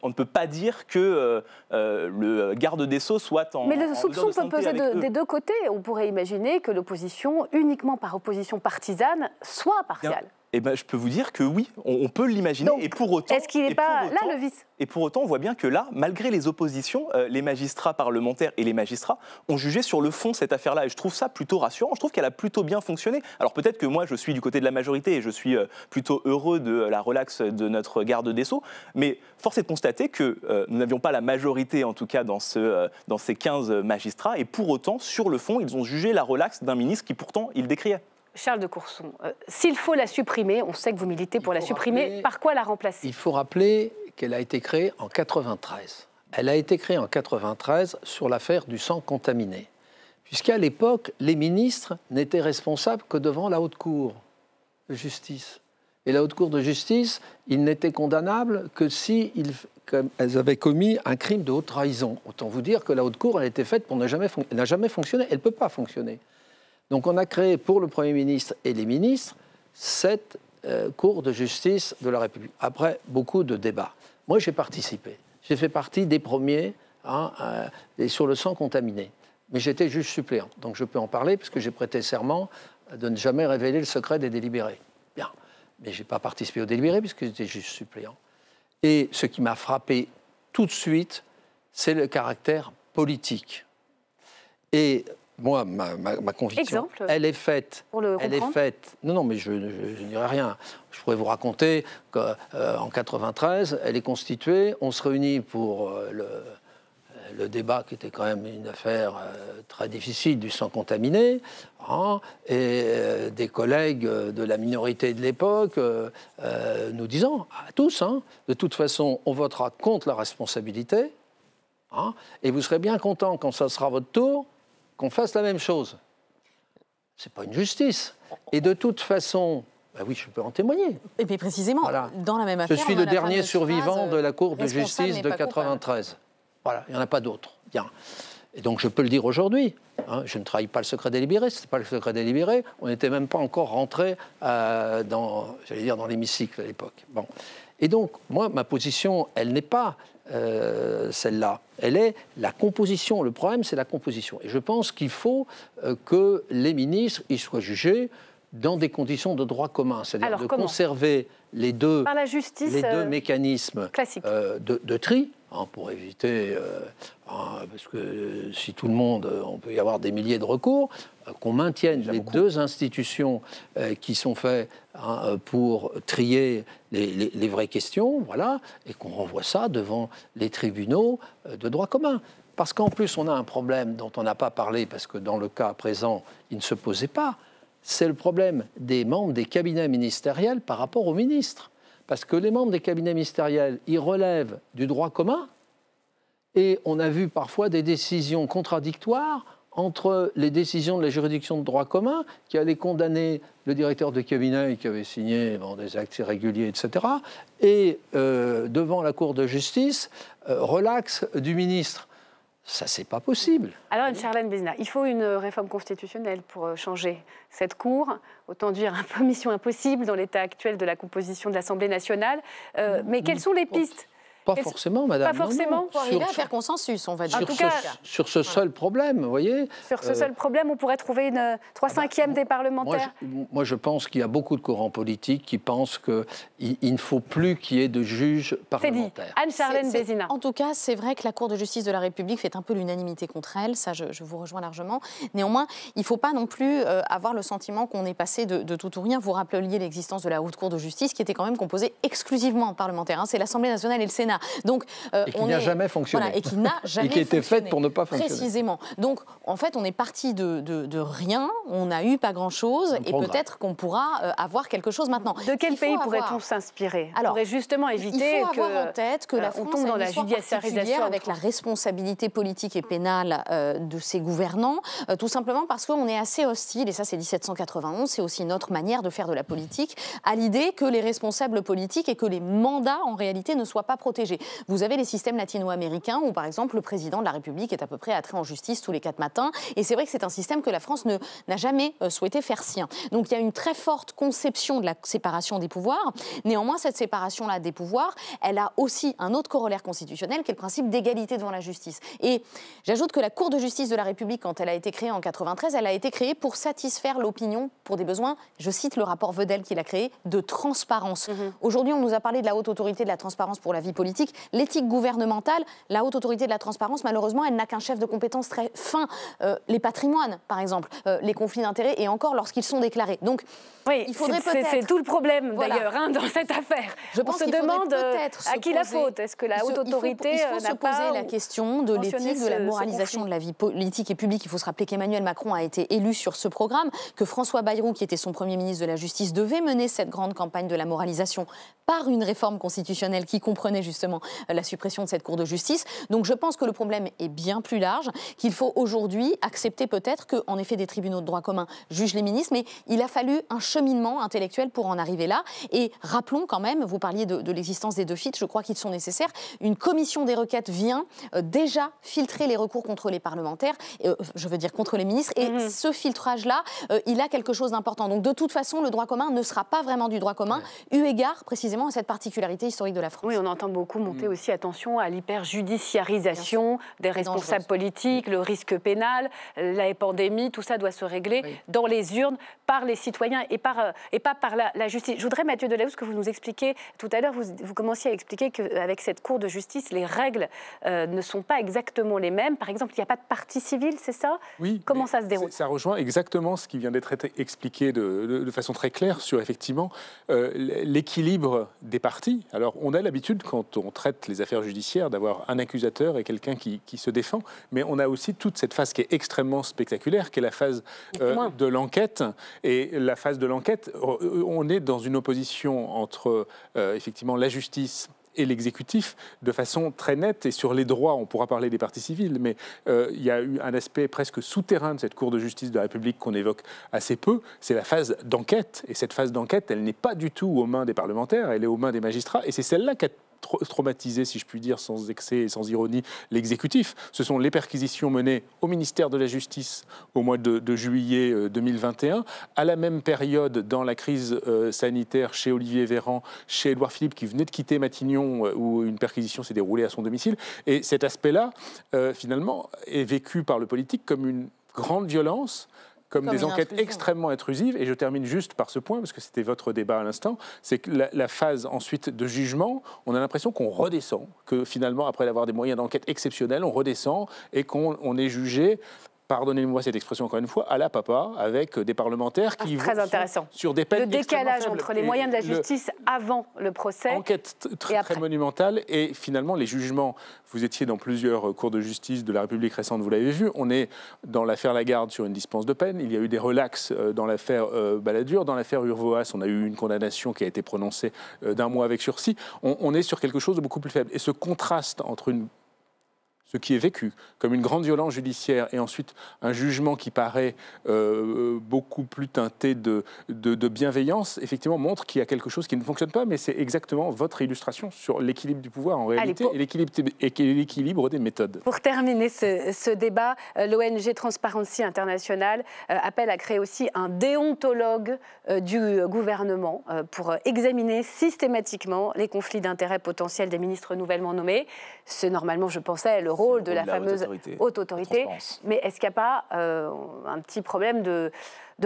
ne peut pas, dire que le garde des Sceaux soit en. Mais le soupçon peut peser des deux côtés. On pourrait imaginer que l'opposition, uniquement par opposition partisane, soit partiale eh ben, je peux vous dire que oui, on, peut l'imaginer. Et pour autant, est-ce qu'il n'est pas là le vice Et pour autant, on voit bien que là, malgré les oppositions, euh, les magistrats parlementaires et les magistrats ont jugé sur le fond cette affaire-là. Et je trouve ça plutôt rassurant. Je trouve qu'elle a plutôt bien fonctionné. Alors peut-être que moi, je suis du côté de la majorité et je suis euh, plutôt heureux de la relaxe de notre garde des sceaux. Mais force est de constater que euh, nous n'avions pas la majorité, en tout cas, dans, ce, dans ces 15 magistrats. Et pour autant, sur le fond, ils ont jugé la relaxe d'un ministre qui pourtant il décriait. Charles de Courson, euh, s'il faut la supprimer, on sait que vous militez pour la supprimer, par quoi la remplacer Il faut rappeler qu'elle a été créée en 93. Elle a été créée en 93 sur l'affaire du sang contaminé, puisqu'à l'époque, les ministres n'étaient responsables que devant la Haute Cour de justice. Et la Haute Cour de justice, ils n'étaient condamnables que si ils, elles avaient commis un crime de haute trahison. Autant vous dire que la Haute Cour, elle a été faite pour ne jamais, n'a jamais fonctionné. Elle ne peut pas fonctionner. Donc on a créé pour le Premier ministre et les ministres cette euh, Cour de justice de la République, après beaucoup de débats. Moi j'ai participé, j'ai fait partie des premiers hein, euh, sur le sang contaminé, mais j'étais juge suppléant, donc je peux en parler puisque j'ai prêté serment de ne jamais révéler le secret des délibérés. Bien, mais je n'ai pas participé aux délibérés puisque j'étais juge suppléant. Et ce qui m'a frappé tout de suite, c'est le caractère politique. Et moi, ma, conviction, elle est faite. Pour le elle est faite. Non, non, mais je, n'irai rien. Je pourrais vous raconter qu'en euh, 93, elle est constituée. On se réunit pour euh, le, débat qui était quand même une affaire euh, très difficile du sang contaminé. Hein, et euh, des collègues de la minorité de l'époque nous disant, à tous, hein, de toute façon, on votera contre la responsabilité. Hein, et vous serez bien content quand ça sera votre tour qu'on fasse la même chose. C'est pas une justice. Et de toute façon, bah oui, je peux en témoigner. Et puis précisément, dans la même affaire. Je suis le dernier survivant de la Cour de justice de 93. Voilà, il n'y en a pas d'autres. Et donc je peux le dire aujourd'hui. Hein, je ne trahis pas le secret délibéré, ce n'était pas le secret délibéré. On n'était même pas encore rentré euh, dans, dire, dans l'hémicycle à l'époque. Bon. Et donc, moi, ma position, elle n'est pas euh, celle-là. Elle est la composition. Le problème, c'est la composition. Et je pense qu'il faut euh, que les ministres y soient jugés dans des conditions de droit commun, c'est-à-dire de conserver les deux, deux euh, mécanismes de, tri, hein, pour éviter, parce que si tout le monde, on peut y avoir des milliers de recours, euh, qu'on maintienne les deux institutions euh, qui sont faites hein, euh, pour trier les, vraies questions, voilà, et qu'on renvoie ça devant les tribunaux de droit commun. Parce qu'en plus, on a un problème dont on n'a pas parlé, parce que dans le cas présent, il ne se posait pas. C'est le problème des membres des cabinets ministériels par rapport aux ministres. Parce que les membres des cabinets ministériels, ils relèvent du droit commun, et on a vu parfois des décisions contradictoires entre les décisions de la juridiction de droit commun, qui allait condamner le directeur de cabinet qui avait signé des actes irréguliers, etc., et euh, devant la Cour de justice, euh, relax du ministre. Ça, c'est pas possible. Alors, Charlène Bézina, il faut une réforme constitutionnelle pour euh, changer cette Cour. Autant dire un peu mission impossible dans l'état actuel de la composition de l'Assemblée nationale. mais quelles sont les pistes pas forcément, madame. Pas forcément. pour arriver à faire consensus, on va dire. sur ce seul problème, vous voyez. Sur ce euh, seul problème, on pourrait trouver une 3 euh, 5 ah bah, des parlementaires. Moi, je, pense qu'il y a beaucoup de courants politiques qui pensent qu'il ne faut plus qu'il y ait de juges parlementaires. Anne-Charlène Bézina. En tout cas, c'est vrai que la Cour de justice de la République fait un peu l'unanimité contre elle. Ça, je, vous rejoins largement. Néanmoins, il ne faut pas non plus euh, avoir le sentiment qu'on est passé de, tout ou rien. Vous rappeliez l'existence de la Haute Cour de justice qui était quand même composée exclusivement parlementaire. Hein. C'est l'Assemblée nationale et le Sénat donc, euh, on et qui n'a jamais fonctionné. et qui n'a jamais et qui a été faite pour ne pas fonctionner. Précisément. Donc, en fait, on est parti de, rien, on n'a eu pas grand-chose, et peut-être qu'on pourra euh, avoir quelque chose maintenant. De quel pays pourrait-on s'inspirer Alors, pourrait justement éviter il faut que, avoir en tête que la euh, France dans la judiciarisation avec la responsabilité politique et pénale de ses gouvernants, tout simplement parce qu'on est assez hostile, et ça c'est 1791, c'est aussi notre manière de faire de la politique, à l'idée que les responsables politiques et que les mandats en réalité ne soient pas protégés. Vous avez les systèmes latino-américains où, par exemple, le président de la République est à peu près attrait en justice tous les quatre matins. Et c'est vrai que c'est un système que la France n'a jamais euh, souhaité faire sien. Donc il y a une très forte conception de la séparation des pouvoirs. Néanmoins, cette séparation-là des pouvoirs, elle a aussi un autre corollaire constitutionnel qui est le principe d'égalité devant la justice. Et j'ajoute que la Cour de justice de la République, quand elle a été créée en 93, elle a été créée pour satisfaire l'opinion pour des besoins, je cite le rapport Vedel qu'il a créé, de transparence. Mmh Aujourd'hui, on nous a parlé de la haute autorité de la transparence pour la vie politique politique, l'éthique gouvernementale, la haute autorité de la transparence, malheureusement, elle n'a qu'un chef de compétence très fin. Euh, les patrimoines, par exemple, euh, les conflits d'intérêts, et encore lorsqu'ils sont déclarés. Donc, oui, il faudrait C'est tout le problème d'ailleurs hein, dans cette affaire. Je pense On se demande euh, à qui la faute. Est-ce que la haute autorité Il faut, il faut se poser la question de l'éthique, de la moralisation de la vie politique et publique. Il faut se rappeler qu'Emmanuel Macron a été élu sur ce programme, que François Bayrou, qui était son premier ministre de la Justice, devait mener cette grande campagne de la moralisation par une réforme constitutionnelle qui comprenait justement euh, la suppression de cette Cour de justice. Donc je pense que le problème est bien plus large, qu'il faut aujourd'hui accepter peut-être que, en effet, des tribunaux de droit commun jugent les ministres, mais il a fallu un cheminement intellectuel pour en arriver là. Et rappelons quand même, vous parliez de, l'existence des deux fits, je crois qu'ils sont nécessaires. Une commission des requêtes vient euh, déjà filtrer les recours contre les parlementaires, euh, je veux dire contre les ministres, et mhm. ce filtrage-là, il a quelque chose d'important. Donc de toute façon, le droit commun ne sera pas vraiment du droit commun, eu égard précisément à cette particularité historique de la France. Oui, on entend beaucoup beaucoup mm. aussi attention à l'hyperjudiciarisation des responsables politiques, le risque pénal, la pandémie, tout ça doit se régler dans les urnes par les citoyens et, par, euh, et pas par la, justice. Je voudrais, Mathieu Delahousse, que vous nous expliquiez tout à l'heure, vous, vous, commenciez à expliquer qu'avec euh, cette Cour de justice, les règles euh, ne sont pas exactement les mêmes. Par exemple, il n'y a pas de partie civile, c'est ça Oui. Comment ça se déroule Ça rejoint exactement ce qui vient d'être expliqué de, de, façon très claire sur effectivement l'équilibre des partis. Alors, on a l'habitude quand on traite les affaires judiciaires, d'avoir un accusateur et quelqu'un qui, se défend. Mais on a aussi toute cette phase qui est extrêmement spectaculaire, qui est la phase euh, de l'enquête. Et la phase de l'enquête, euh, euh, on est dans une opposition entre effectivement la justice et l'exécutif de façon très nette. Et sur les droits, on pourra parler des parties civiles, mais il y a eu un aspect presque souterrain de cette Cour de justice de la République qu'on évoque assez peu, c'est la phase d'enquête. Et cette phase d'enquête, elle n'est pas du tout aux mains des parlementaires, elle est aux mains des magistrats. Et c'est celle-là qui a traumatiser, si je puis dire, sans excès et sans ironie, l'exécutif. Ce sont les perquisitions menées au ministère de la Justice au mois de, juillet 2021, euh, à la même période dans la crise euh, sanitaire chez Olivier Véran, chez Édouard Philippe qui venait de quitter Matignon euh, où une perquisition s'est déroulée à son domicile. Et cet aspect-là, finalement, est vécu par le politique comme une grande violence comme, des enquêtes extrêmement intrusives. Et je termine juste par ce point, parce que c'était votre débat à l'instant, c'est que la, la, phase ensuite de jugement, on a l'impression qu'on redescend, que finalement, après avoir des moyens d'enquête exceptionnels, on redescend et qu'on est jugé pardonnez-moi cette expression encore une fois, à la papa, avec des parlementaires ah, qui intéressant. Sur, des peines. Le décalage entre les moyens de la justice avant le procès. Enquête très, monumentale et finalement les jugements. Vous étiez dans plusieurs euh, cours de justice de la République récente, vous l'avez vu. On est dans l'affaire Lagarde sur une dispense de peine. Il y a eu des relax euh, dans l'affaire euh, Balladur. Dans l'affaire Urvoas, on a eu une condamnation qui a été prononcée d'un mois avec sursis. on est sur quelque chose de beaucoup plus faible. Et ce contraste entre une ce qui est vécu comme une grande violence judiciaire et ensuite un jugement qui paraît euh, beaucoup plus teinté de, de, bienveillance, effectivement montre qu'il y a quelque chose qui ne fonctionne pas, mais c'est exactement votre illustration sur l'équilibre du pouvoir en réalité et l'équilibre des méthodes. Pour terminer ce, ce débat, euh, l'ONG Transparency International euh, appelle à créer aussi un déontologue du gouvernement pour examiner systématiquement les conflits d'intérêts potentiels des ministres nouvellement nommés. C'est normalement, je pensais, le rôle de la, fameuse haute autorité. Mais est-ce qu'il n'y a pas euh, un petit problème de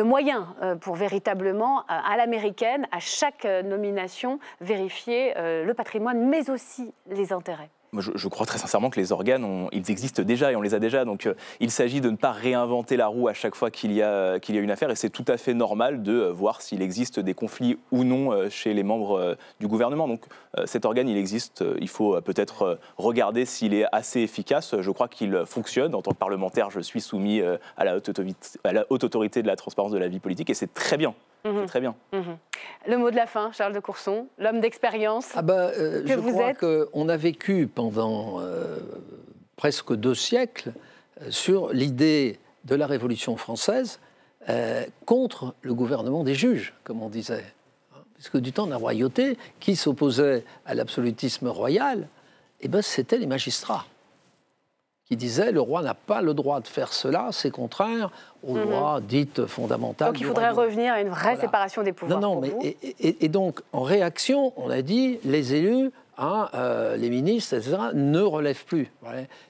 moyens euh, pour véritablement, euh, à l'américaine, à chaque nomination, vérifier le patrimoine, mais aussi les intérêts je, crois très sincèrement que les organes, ils existent déjà et on les a déjà. Donc euh, il s'agit de ne pas réinventer la roue à chaque fois qu'il y, qu'il a une affaire. Et c'est tout à fait normal de euh, voir s'il existe des conflits ou non euh, chez les membres du gouvernement. Donc cet organe, il existe. Il faut peut-être regarder s'il est assez efficace. Je crois qu'il fonctionne. En tant que parlementaire, je suis soumis à la haute autorité de la transparence de la vie politique. Et c'est très bien. Mhm. très bien. Mhm. Le mot de la fin, Charles de Courson, l'homme d'expérience. Ah bah, euh, je vous crois qu'on a vécu pendant euh, presque deux siècles euh, sur l'idée de la Révolution française contre le gouvernement des juges, comme on disait. Puisque du temps de la royauté, qui s'opposait à l'absolutisme royal, eh ben, c'était les magistrats. Il disait le roi n'a pas le droit de faire cela, c'est contraire aux mhm. droit lois dites fondamentales. Donc il faudrait revenir à une vraie séparation des pouvoirs. Non, non, mais Et, donc en réaction, on a dit les élus, hein, euh, les ministres, etc., ne relèvent plus.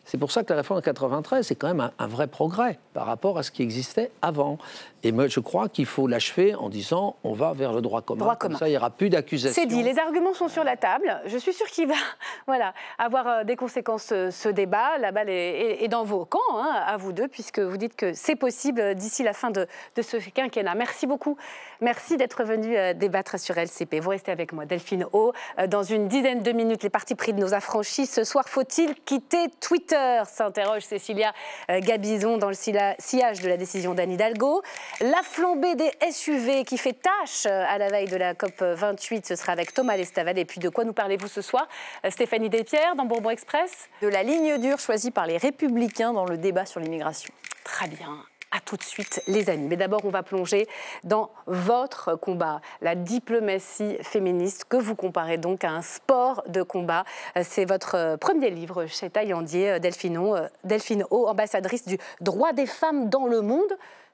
C'est pour ça que la réforme de 93, c'est quand même un, vrai progrès par rapport à ce qui existait avant. Et moi, je crois qu'il faut l'achever en disant on va vers le droit commun. Comme ça, il n'y aura plus d'accusations. C'est dit, les arguments sont sur la table. Je suis sûr qu'il va voilà, avoir euh, des conséquences euh, ce débat. La balle est, dans vos camps, hein, à vous deux, puisque vous dites que c'est possible euh, d'ici la fin de, de, ce quinquennat. Merci beaucoup. Merci d'être venu débattre sur LCP. Vous restez avec moi, Delphine O. Dans une dizaine de minutes, les partis pris de nos affranchis. Ce soir, faut-il quitter Twitter s'interroge Cécilia euh, Gabizon dans le sillage de la décision d'Anne Hidalgo. La flambée des SUV qui fait tâche euh, à la veille de la COP 28, ce sera avec Thomas Lestaval. Et puis de quoi nous parlez-vous ce soir euh, Stéphanie Despierres dans Bourbon Express De la ligne dure choisie par les Républicains dans le débat sur l'immigration. Très bien. À tout de suite, les amis. Mais d'abord, on va plonger dans votre combat, la diplomatie féministe, que vous comparez donc à un sport de combat. Euh, c'est votre euh, premier livre chez Taillandier, euh, Delphino, Delphine O, ambassadrice du droit des femmes dans le monde.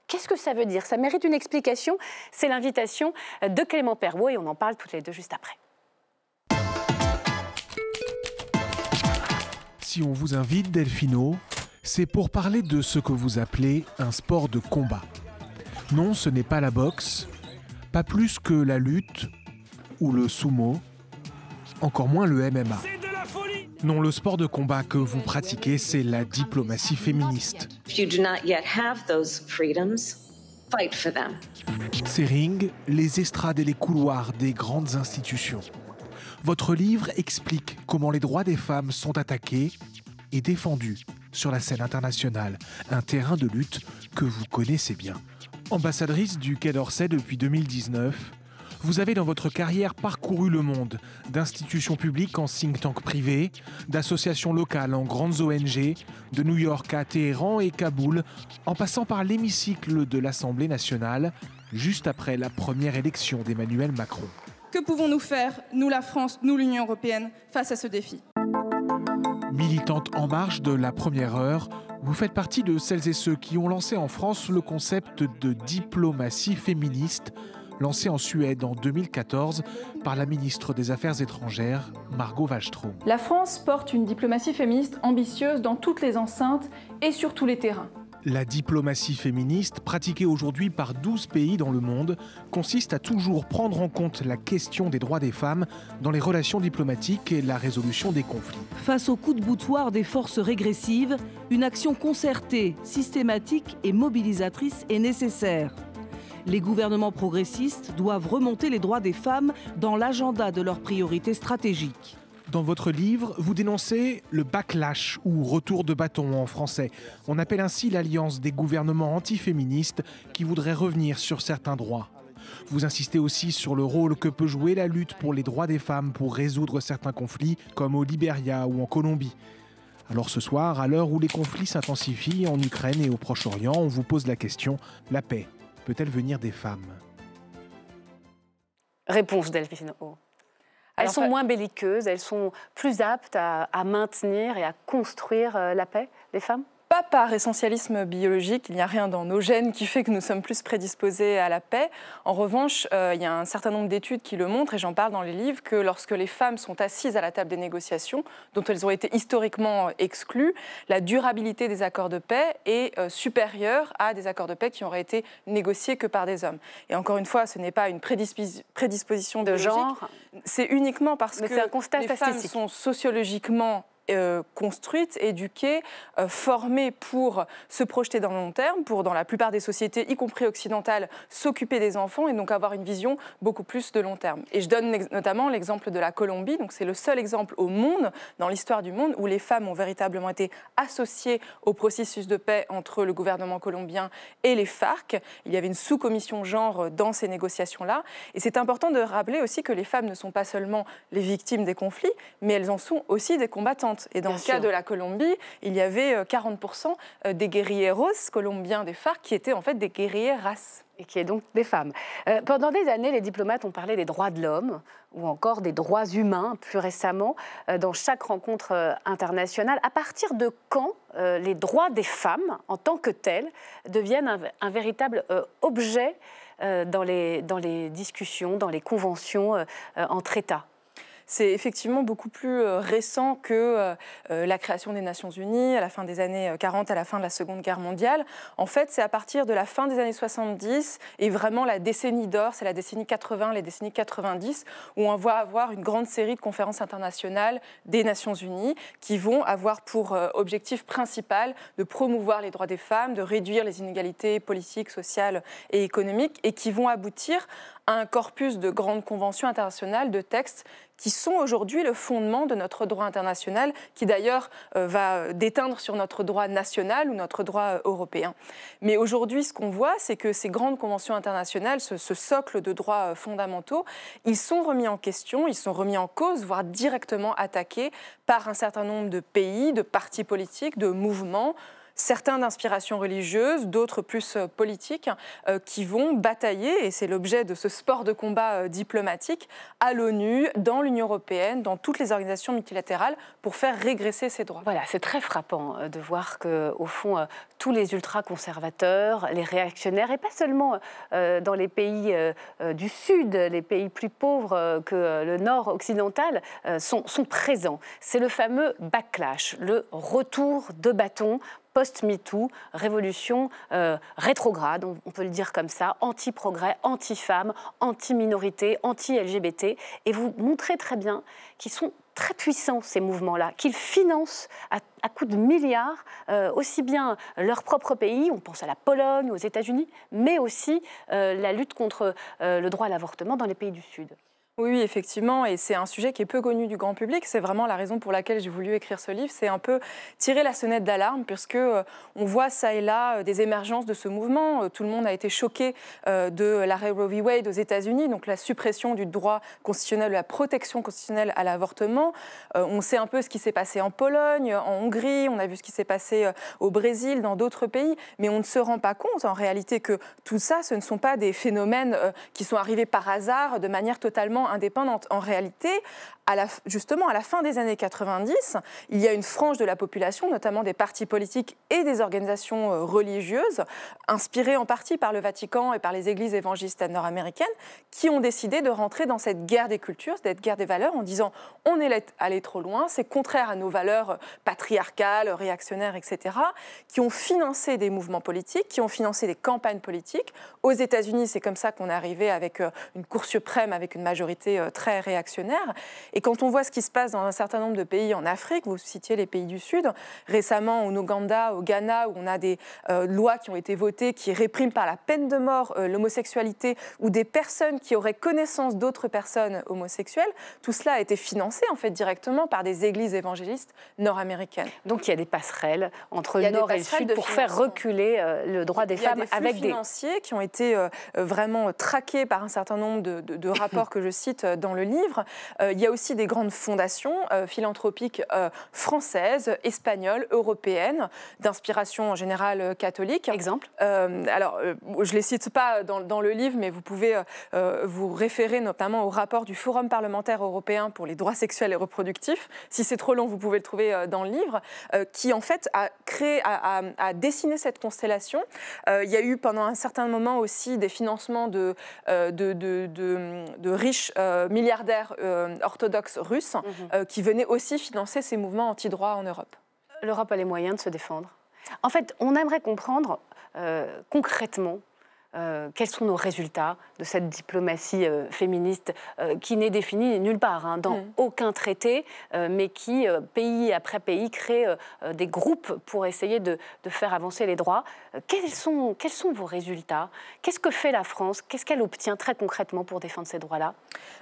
Qu'est-ce que ça veut dire Ça mérite une explication. C'est l'invitation de Clément Perrault et on en parle toutes les deux juste après. Si on vous invite, Delphino, c'est pour parler de ce que vous appelez un sport de combat. Non, ce n'est pas la boxe, pas plus que la lutte ou le sumo, encore moins le MMA. Non, le sport de combat que vous pratiquez, c'est la diplomatie féministe. Ces rings, les estrades et les couloirs des grandes institutions. Votre livre explique comment les droits des femmes sont attaqués et défendu sur la scène internationale, un terrain de lutte que vous connaissez bien. Ambassadrice du Quai d'Orsay depuis 2019, vous avez dans votre carrière parcouru le monde, d'institutions publiques en think tank privé, d'associations locales en grandes ONG, de New York à Téhéran et Kaboul, en passant par l'hémicycle de l'Assemblée nationale, juste après la première élection d'Emmanuel Macron. Que pouvons-nous faire, nous la France, nous l'Union européenne, face à ce défi Militante en marche de la première heure, vous faites partie de celles et ceux qui ont lancé en France le concept de diplomatie féministe, lancé en Suède en 2014 par la ministre des Affaires étrangères, Margot Wallström. La France porte une diplomatie féministe ambitieuse dans toutes les enceintes et sur tous les terrains. La diplomatie féministe, pratiquée aujourd'hui par 12 pays dans le monde, consiste à toujours prendre en compte la question des droits des femmes dans les relations diplomatiques et la résolution des conflits. Face au coup de boutoir des forces régressives, une action concertée, systématique et mobilisatrice est nécessaire. Les gouvernements progressistes doivent remonter les droits des femmes dans l'agenda de leurs priorités stratégiques. Dans votre livre, vous dénoncez le backlash ou retour de bâton en français. On appelle ainsi l'alliance des gouvernements antiféministes qui voudraient revenir sur certains droits. Vous insistez aussi sur le rôle que peut jouer la lutte pour les droits des femmes pour résoudre certains conflits, comme au Libéria ou en Colombie. Alors ce soir, à l'heure où les conflits s'intensifient en Ukraine et au Proche-Orient, on vous pose la question, la paix peut-elle venir des femmes Réponse Ho elles sont euh, moins belliqueuses, elles sont plus aptes à, à maintenir et à construire euh, la paix, les femmes pas par essentialisme biologique, il n'y a rien dans nos gènes qui fait que nous sommes plus prédisposés à la paix. En revanche, euh, il y a un certain nombre d'études qui le montrent, et j'en parle dans les livres, que lorsque les femmes sont assises à la table des négociations, dont elles ont été historiquement exclues, la durabilité des accords de paix est euh, supérieure à des accords de paix qui auraient été négociés que par des hommes. Et encore une fois, ce n'est pas une prédisposition de genre, c'est uniquement parce que un constat les femmes sont sociologiquement euh, construites, éduquées, euh, formées pour se projeter dans le long terme, pour dans la plupart des sociétés, y compris occidentales, s'occuper des enfants et donc avoir une vision beaucoup plus de long terme. Et je donne notamment l'exemple de la Colombie, donc c'est le seul exemple au monde, dans l'histoire du monde, où les femmes ont véritablement été associées au processus de paix entre le gouvernement colombien et les FARC. Il y avait une sous-commission genre dans ces négociations-là. Et c'est important de rappeler aussi que les femmes ne sont pas seulement les victimes des conflits, mais elles en sont aussi des combattantes. Et dans le cas de la Colombie, il y avait 40% euh, euh, des guerrieros colombiens des phares, qui étaient en fait des guerriers races. et qui est donc des femmes. Euh, pendant des années, les diplomates ont parlé des droits de l'homme ou encore des droits humains, plus récemment, dans chaque rencontre internationale. À partir de quand les droits des femmes, en tant que tels, deviennent un, véritable objet dans, les, discussions, dans les conventions entre États c'est effectivement beaucoup plus euh, récent que euh, euh, la création des Nations Unies à la fin des années 40, à la fin de la Seconde Guerre mondiale. En fait, c'est à partir de la fin des années 70 et vraiment la décennie d'or, c'est la décennie 80, les décennies 90, où on voit avoir une grande série de conférences internationales des Nations Unies qui vont avoir pour objectif principal de promouvoir les droits des femmes, de réduire les inégalités politiques, sociales et économiques, et qui vont aboutir à un corpus de grandes conventions internationales, de textes qui sont aujourd'hui le fondement de notre droit international, qui d'ailleurs euh, va euh, déteindre sur notre droit national ou notre droit euh, européen. Mais aujourd'hui, ce qu'on voit, c'est que ces grandes conventions internationales, ce, socle de droits fondamentaux, ils sont remis en question, ils sont remis en cause, voire directement attaqués par un certain nombre de pays, de partis politiques, de mouvements, certains d'inspiration religieuse, d'autres plus euh, politiques, euh, qui vont batailler, et c'est l'objet de ce sport de combat euh, diplomatique, à l'ONU, dans l'Union européenne, dans toutes les organisations multilatérales, pour faire régresser ces droits. Voilà, c'est très frappant de voir que, au fond, tous les ultra-conservateurs, les réactionnaires, et pas seulement dans les pays du Sud, les pays plus pauvres que le Nord occidental, sont, sont présents. C'est le fameux backlash, le retour de bâton post-MeToo, révolution euh, rétrograde, on, peut le dire comme ça, anti-progrès, anti-femmes, anti-minorité, anti-LGBT. Et vous montrez très bien qu'ils sont très puissants, ces mouvements-là, qu'ils financent à, à coups de milliards euh, aussi bien leur propre pays, on pense à la Pologne, aux États-Unis, mais aussi euh, la lutte contre le droit à l'avortement dans les pays du Sud. Oui, effectivement, et c'est un sujet qui est peu connu du grand public. C'est vraiment la raison pour laquelle j'ai voulu écrire ce livre. C'est un peu tirer la sonnette d'alarme, puisque euh, on voit ça et là euh, des émergences de ce mouvement. Euh, tout le monde a été choqué de l'arrêt Roe v. Wade aux États-Unis, donc la suppression du droit constitutionnel, la protection constitutionnelle à l'avortement. on sait un peu ce qui s'est passé en Pologne, en Hongrie, on a vu ce qui s'est passé au Brésil, dans d'autres pays, mais on ne se rend pas compte en réalité que tout ça, ce ne sont pas des phénomènes qui sont arrivés par hasard, de manière totalement indépendante. En réalité, à la, justement, à la fin des années 90, il y a une frange de la population, notamment des partis politiques et des organisations euh, religieuses, inspirées en partie par le Vatican et par les églises évangélistes nord-américaines, qui ont décidé de rentrer dans cette guerre des cultures, cette guerre des valeurs, en disant on est allé trop loin, c'est contraire à nos valeurs euh, patriarcales, réactionnaires, etc., qui ont financé des mouvements politiques, qui ont financé des campagnes politiques. Aux États-Unis, c'est comme ça qu'on est arrivé avec euh, une Cour suprême, avec une majorité euh, très réactionnaire Et quand on voit ce qui se passe dans un certain nombre de pays en Afrique, vous citiez les pays du Sud, récemment en Ouganda, au Ghana, où on a des euh, lois qui ont été votées qui répriment par la peine de mort euh, l'homosexualité ou des personnes qui auraient connaissance d'autres personnes homosexuelles, tout cela a été financé en fait directement par des églises évangélistes nord-américaines. Donc il y a des passerelles entre le nord et le sud pour faire reculer le droit des femmes des avec des financiers qui ont été vraiment traqués par un certain nombre de rapports que je cite euh, dans le livre. Euh, il y a aussi des grandes fondations euh, philanthropiques françaises, espagnoles, européennes, d'inspiration en général catholique. Exemple Alors, je ne les cite pas dans, le livre, mais vous pouvez vous référer notamment au rapport du Forum parlementaire européen pour les droits sexuels et reproductifs. Si c'est trop long, vous pouvez le trouver dans le livre, qui en fait a créé, a, dessiné cette constellation. il y a eu pendant un certain moment aussi des financements de, de riches euh, milliardaire milliardaires euh, orthodoxes russes mhm. euh, qui venaient aussi financer ces mouvements anti-droit en Europe. L'Europe a les moyens de se défendre. En fait, on aimerait comprendre concrètement euh, quels sont nos résultats de cette diplomatie euh, féministe euh, qui n'est définie nulle part, hein, dans mm. aucun traité, mais qui, pays après pays, crée des groupes pour essayer de, faire avancer les droits. Quels sont, quels, sont, vos résultats Qu'est-ce que fait la France Qu'est-ce qu'elle obtient très concrètement pour défendre ces droits-là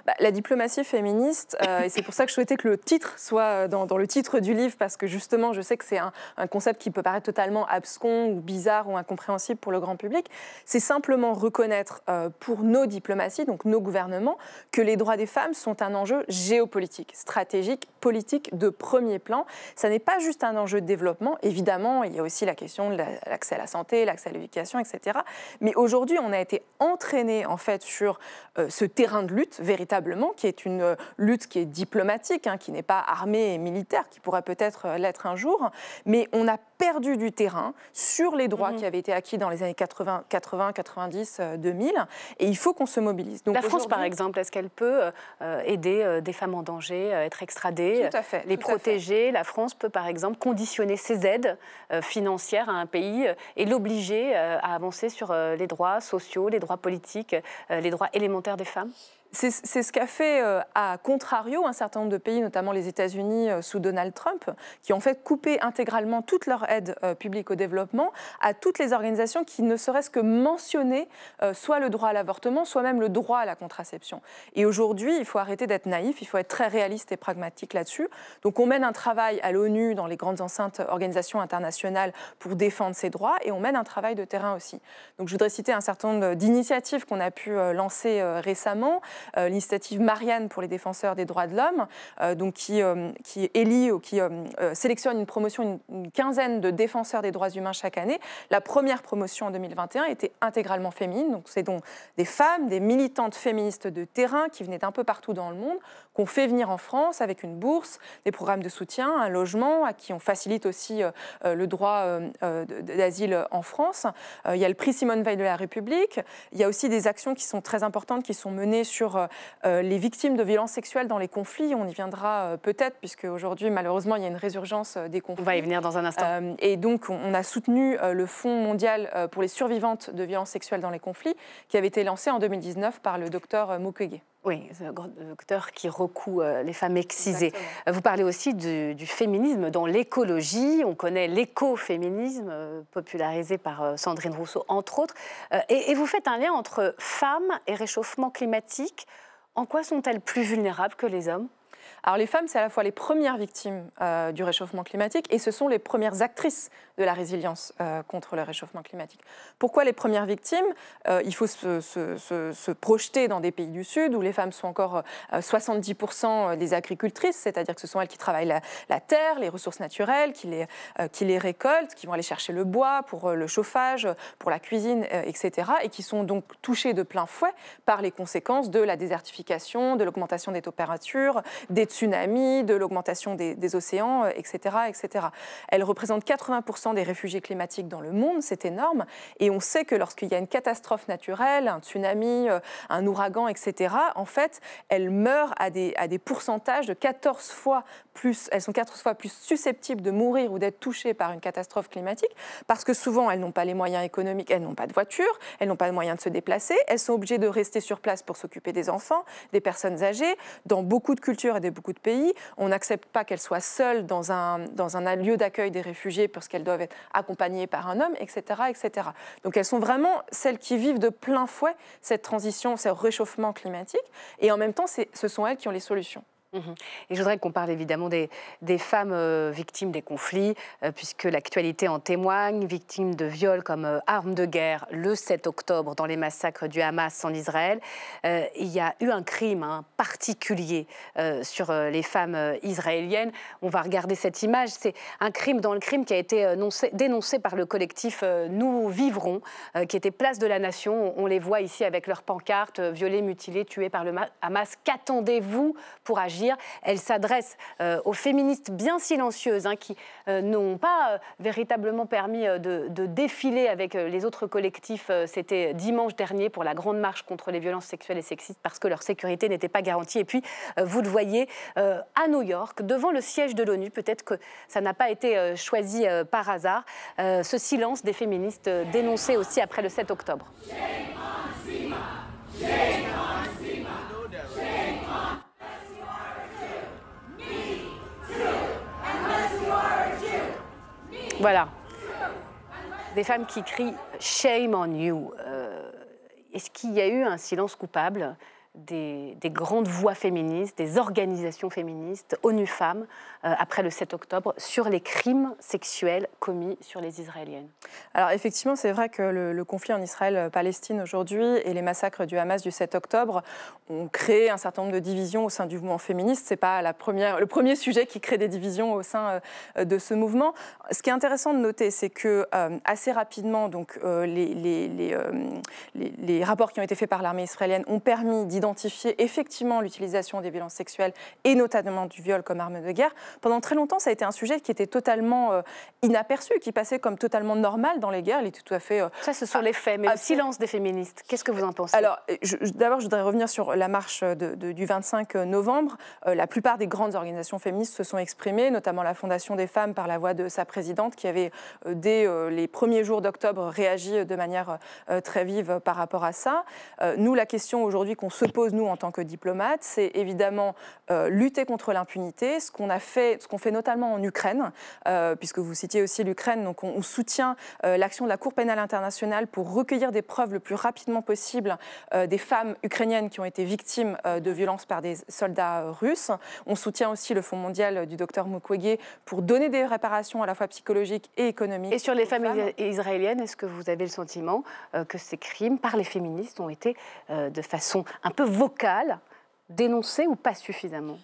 bah, La diplomatie féministe, et c'est pour ça que je souhaitais que le titre soit dans, le titre du livre, parce que justement, je sais que c'est un, concept qui peut paraître totalement abscon ou bizarre ou incompréhensible pour le grand public. C'est simple simplement reconnaître euh, pour nos diplomaties, donc nos gouvernements, que les droits des femmes sont un enjeu géopolitique, stratégique, politique de premier plan. Ça n'est pas juste un enjeu de développement. Évidemment, il y a aussi la question de l'accès à la santé, l'accès à l'éducation, etc. Mais aujourd'hui, on a été entraîné en fait sur euh, ce terrain de lutte véritablement, qui est une euh, lutte qui est diplomatique, hein, qui n'est pas armée et militaire, qui pourrait peut-être l'être un jour, mais on n'a perdu du terrain sur les droits mhm. qui avaient été acquis dans les années 80, 80 90, 2000. Et il faut qu'on se mobilise. la France, par exemple, est-ce qu'elle peut euh, aider euh, des femmes en danger, à euh, être extradées, les protéger La France peut, par exemple, conditionner ses aides financières à un pays et l'obliger à avancer sur les droits sociaux, les droits politiques, les droits élémentaires des femmes c'est ce qu'a fait, euh, à contrario, un certain nombre de pays, notamment les États-Unis euh, sous Donald Trump, qui ont fait couper intégralement toute leur aide euh, publique au développement à toutes les organisations qui ne seraient ce que mentionnaient soit le droit à l'avortement, soit même le droit à la contraception. Et aujourd'hui, il faut arrêter d'être naïf, il faut être très réaliste et pragmatique là-dessus. Donc on mène un travail à l'ONU, dans les grandes enceintes organisations internationales, pour défendre ces droits, et on mène un travail de terrain aussi. Donc je voudrais citer un certain nombre d'initiatives qu'on a pu lancer récemment. Euh, l'initiative Marianne pour les défenseurs des droits de l'homme, euh, qui, euh, qui élit ou qui sélectionne une promotion, une, quinzaine de défenseurs des droits humains chaque année. La première promotion en 2021 était intégralement féminine, donc c'est donc des femmes, des militantes féministes de terrain qui venaient d'un peu partout dans le monde qu'on fait venir en France avec une bourse, des programmes de soutien, un logement, à qui on facilite aussi euh, euh, le droit euh, d'asile en France. Il y a le prix Simone Veil de la République. Il y a aussi des actions qui sont très importantes, qui sont menées sur les victimes de violences sexuelles dans les conflits. On y viendra peut-être, puisque aujourd'hui, malheureusement, il y a une résurgence des conflits. On va y venir dans un instant. Et donc, on a soutenu le Fonds mondial pour les survivantes de violences sexuelles dans les conflits, qui avait été lancé en 2019 par le docteur Mukwege. Oui, un grand docteur qui recoue euh, les femmes excisées. Vous parlez aussi du, féminisme dans l'écologie. On connaît l'écoféminisme euh, popularisé par euh, Sandrine Rousseau, entre autres. et vous faites un lien entre femmes et réchauffement climatique. En quoi sont-elles plus vulnérables que les hommes alors les femmes, c'est à la fois les premières victimes euh, du réchauffement climatique et ce sont les premières actrices de la résilience euh, contre le réchauffement climatique. Pourquoi les premières victimes euh, Il faut se, projeter dans des pays du Sud où les femmes sont encore 70% des agricultrices, c'est-à-dire que ce sont elles qui travaillent la, terre, les ressources naturelles, qui les, qui les récoltent, qui vont aller chercher le bois pour le chauffage, pour la cuisine, etc. et qui sont donc touchées de plein fouet par les conséquences de la désertification, de l'augmentation des températures, des tsunamis, de l'augmentation des, océans, etc., euh, etc. Elle représente 80% des réfugiés climatiques dans le monde, c'est énorme. Et on sait que lorsqu'il y a une catastrophe naturelle, un tsunami, euh, un ouragan, etc., en fait, elle meurt à des, à des pourcentages de 14 fois elles sont quatre fois plus susceptibles de mourir ou d'être touchées par une catastrophe climatique, parce que souvent elles n'ont pas les moyens économiques, elles n'ont pas de voiture, elles n'ont pas les moyens de se déplacer, elles sont obligées de rester sur place pour s'occuper des enfants, des personnes âgées. Dans beaucoup de cultures et de beaucoup de pays, on n'accepte pas qu'elles soient seules dans un, dans un lieu d'accueil des réfugiés parce qu'elles doivent être accompagnées par un homme, etc., etc. Donc elles sont vraiment celles qui vivent de plein fouet cette transition, ce réchauffement climatique, et en même temps, ce sont elles qui ont les solutions. Mmh Et je voudrais qu'on parle évidemment des, femmes euh, victimes des conflits, euh, puisque l'actualité en témoigne, victimes de viols comme euh, armes de guerre le 7 octobre dans les massacres du Hamas en Israël. il y a eu un crime hein, particulier sur les femmes israéliennes. On va regarder cette image. C'est un crime dans le crime qui a été dénoncé par le collectif Nous Vivrons, qui était place de la Nation. On les voit ici avec leurs pancartes, violées, mutilées, tuées par le Hamas. Qu'attendez-vous pour agir agir. Elle s'adresse euh, aux féministes bien silencieuses hein, qui euh, n'ont pas euh, véritablement permis de, défiler avec les autres collectifs. C'était dimanche dernier pour la grande marche contre les violences sexuelles et sexistes parce que leur sécurité n'était pas garantie. Et puis, vous le voyez, à New York, devant le siège de l'ONU, peut-être que ça n'a pas été choisi par hasard, ce silence des féministes dénoncé aussi après le 7 octobre. Voilà. Des femmes qui crient Shame on you. Euh, est-ce qu'il y a eu un silence coupable des, grandes voix féministes, des organisations féministes, ONU Femmes, euh, après le 7 octobre, sur les crimes sexuels commis sur les Israéliennes Alors effectivement, c'est vrai que le, conflit en Israël-Palestine aujourd'hui et les massacres du Hamas du 7 octobre ont créé un certain nombre de divisions au sein du mouvement féministe. C'est pas la première, le premier sujet qui crée des divisions au sein euh, de ce mouvement. Ce qui est intéressant de noter, c'est que euh, assez rapidement, donc les, les, les, rapports qui ont été faits par l'armée israélienne ont permis d'identifier effectivement l'utilisation des violences sexuelles et notamment du viol comme arme de guerre, pendant très longtemps, ça a été un sujet qui était totalement euh, inaperçu, qui passait comme totalement normal dans les guerres. Il était tout à fait. Euh, ça, ce sont les faits, mais le silence des féministes, qu'est-ce que vous en pensez Alors, d'abord, je voudrais revenir sur la marche du 25 euh, novembre. la plupart des grandes organisations féministes se sont exprimées, notamment la Fondation des femmes par la voix de sa présidente, qui avait, dès les premiers jours d'octobre, réagi de manière très vive par rapport à ça. nous, la question aujourd'hui qu'on se pose, nous, en tant que diplomates, c'est évidemment euh, lutter contre l'impunité, ce qu'on a fait, ce qu'on fait notamment en Ukraine, euh, puisque vous citiez aussi l'Ukraine, donc on, soutient euh, l'action de la Cour pénale internationale pour recueillir des preuves le plus rapidement possible des femmes ukrainiennes qui ont été victimes de violences par des soldats russes. On soutient aussi le Fonds mondial du docteur Mukwege pour donner des réparations à la fois psychologiques et économiques. Et sur les femmes, israéliennes, est-ce que vous avez le sentiment que ces crimes par les féministes ont été de façon importante peu vocale, dénoncé ou pas suffisamment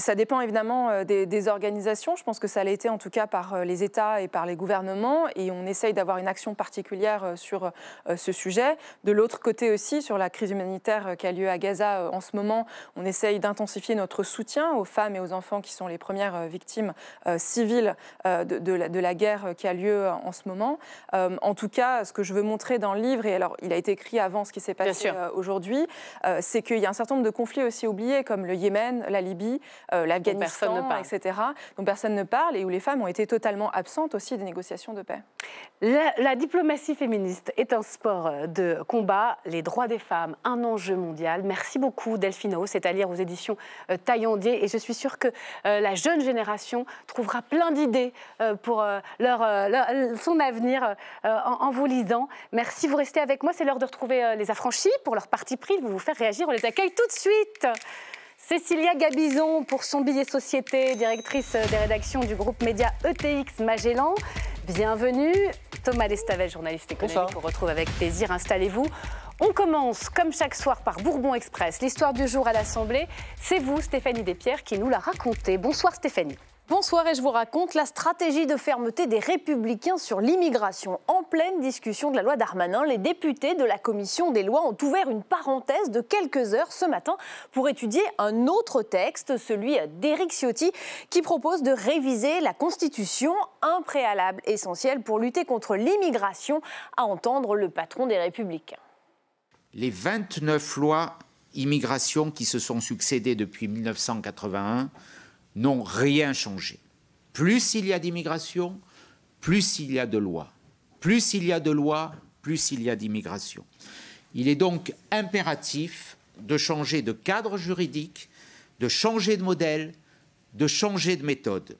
ça dépend évidemment euh, des, organisations. Je pense que ça l'a été en tout cas par euh, les États et par les gouvernements. Et on essaye d'avoir une action particulière euh, sur ce sujet. De l'autre côté aussi, sur la crise humanitaire qui a lieu à Gaza en ce moment, on essaye d'intensifier notre soutien aux femmes et aux enfants qui sont les premières victimes civiles de, de, la, de la, guerre qui a lieu en ce moment. En tout cas, ce que je veux montrer dans le livre, et alors il a été écrit avant ce qui s'est passé aujourd'hui, c'est qu'il y a un certain nombre de conflits aussi oubliés, comme le Yémen, la Libye euh, l'Afghanistan, etc., dont personne ne parle et où les femmes ont été totalement absentes aussi des négociations de paix. La, diplomatie féministe est un sport euh, de combat, les droits des femmes, un enjeu mondial. Merci beaucoup Delphino, c'est à lire aux éditions euh, Taillandier et je suis sûre que euh, la jeune génération trouvera plein d'idées pour leur, son avenir en, vous lisant. Merci, vous restez avec moi, c'est l'heure de retrouver les affranchis pour leur parti pris, vous vous faire réagir, on les accueille tout de suite. Cécilia Gabizon pour son billet société, directrice euh, des rédactions du groupe média ETX Magellan. Bienvenue. Thomas Lestavel, journaliste économique, on retrouve avec plaisir. Installez-vous. On commence, comme chaque soir, par Bourbon Express, l'histoire du jour à l'Assemblée. C'est vous, Stéphanie Despierres, qui nous l'a racontez. Bonsoir, Stéphanie. Bonsoir et je vous raconte la stratégie de fermeté des républicains sur l'immigration. En pleine discussion de la loi Darmanin, les députés de la commission des lois ont ouvert une parenthèse de quelques heures ce matin pour étudier un autre texte, celui d'Éric Ciotti, qui propose de réviser la Constitution, un préalable essentiel pour lutter contre l'immigration, à entendre le patron des républicains. Les 29 lois immigration qui se sont succédées depuis 1981 n'ont rien changé. Plus il y a d'immigration, plus il y a de lois. Plus il y a de lois, plus il y a d'immigration. Il est donc impératif de changer de cadre juridique, de changer de modèle, de changer de méthode.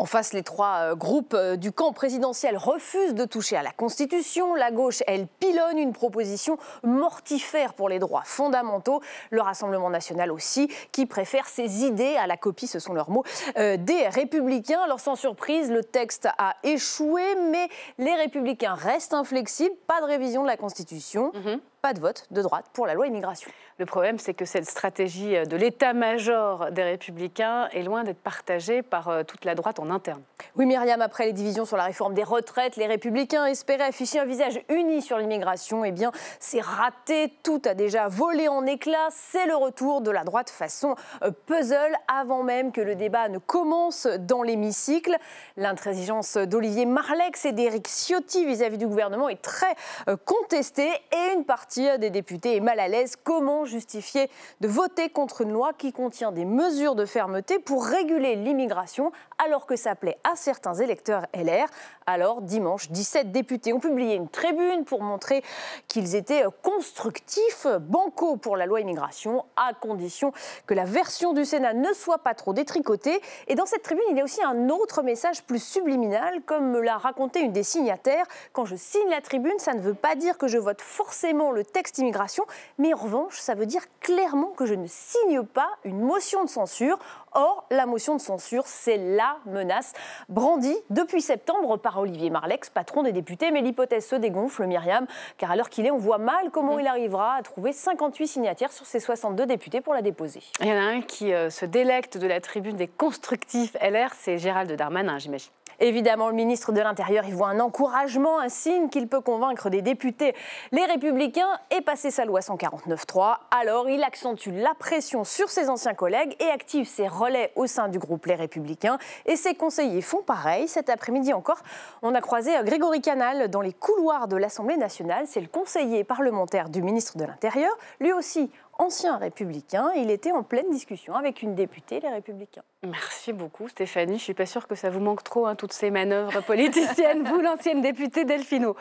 En face, les trois euh, groupes euh, du camp présidentiel refusent de toucher à la Constitution. La gauche, elle pilonne une proposition mortifère pour les droits fondamentaux. Le Rassemblement national aussi, qui préfère ses idées à la copie, ce sont leurs mots, euh, des républicains. Alors sans surprise, le texte a échoué, mais les républicains restent inflexibles. Pas de révision de la Constitution, mhm pas de vote de droite pour la loi immigration. Le problème, c'est que cette stratégie de l'état-major des Républicains est loin d'être partagée par euh, toute la droite en interne. Oui, Myriam, après les divisions sur la réforme des retraites, les Républicains espéraient afficher un visage uni sur l'immigration. Eh bien, c'est raté, tout a déjà volé en éclats. C'est le retour de la droite façon euh, puzzle avant même que le débat ne commence dans l'hémicycle. L'intransigeance d'Olivier Marlex et d'Éric Ciotti vis-à-vis du gouvernement est très euh, contestée et une partie euh, des députés est mal à l'aise. Comment justifier de voter contre une loi qui contient des mesures de fermeté pour réguler l'immigration alors que ça plaît à certains électeurs LR Alors, dimanche, 17 députés ont publié une tribune pour montrer qu'ils étaient euh, constructifs, banco pour la loi immigration, à condition que la version du Sénat ne soit pas trop détricotée. Et dans cette tribune, il y a aussi un autre message plus subliminal, comme me l'a raconté une des signataires. Quand je signe la tribune, ça ne veut pas dire que je vote forcément le texte immigration, mais en revanche, ça veut dire clairement que je ne signe pas une motion de censure. Or, la motion de censure, c'est la menace brandie depuis septembre par Olivier Marlex, patron des députés, mais l'hypothèse se dégonfle, Myriam, car à l'heure qu'il est, on voit mal comment mm. il arrivera à trouver 58 signataires sur ses 62 députés pour la déposer. Il y en a un qui euh, se délecte de la tribune des constructifs LR, c'est Gérald Darmanin, j'imagine. Évidemment, le ministre de l'Intérieur y voit un encouragement, un signe qu'il peut convaincre des députés. Les Républicains et passer sa loi 149.3. Alors, il accentue la pression sur ses anciens collègues et active ses relais au sein du groupe Les Républicains. Et ses conseillers font pareil. Cet après-midi encore, on a croisé Grégory Canal dans les couloirs de l'Assemblée nationale. C'est le conseiller parlementaire du ministre de l'Intérieur, lui aussi ancien républicain. Il était en pleine discussion avec une députée, les républicains. Merci beaucoup Stéphanie. Je ne suis pas sûre que ça vous manque trop, hein, toutes ces manœuvres politiciennes, vous l'ancienne députée Delfino.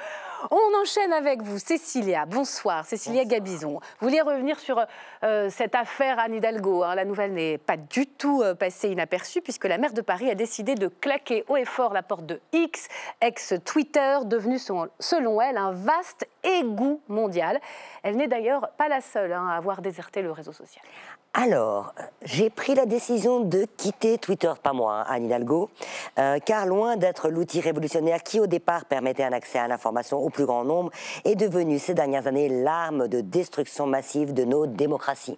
On enchaîne avec vous, Cécilia. Bonsoir, Cécilia Gabison. Gabizon. Vous voulez revenir sur euh, cette affaire à Hidalgo. Hein. La nouvelle n'est pas du tout euh, passée inaperçue puisque la maire de Paris a décidé de claquer haut et fort la porte de X, ex-Twitter, devenu selon elle un vaste égout mondial. Elle n'est d'ailleurs pas la seule hein, à avoir déserté le réseau social. Alors, j'ai pris la décision de quitter Twitter, pas moi, hein, Anne Hidalgo, euh, car loin d'être l'outil révolutionnaire qui au départ permettait un accès à l'information au plus grand nombre, est devenu ces dernières années l'arme de destruction massive de nos démocraties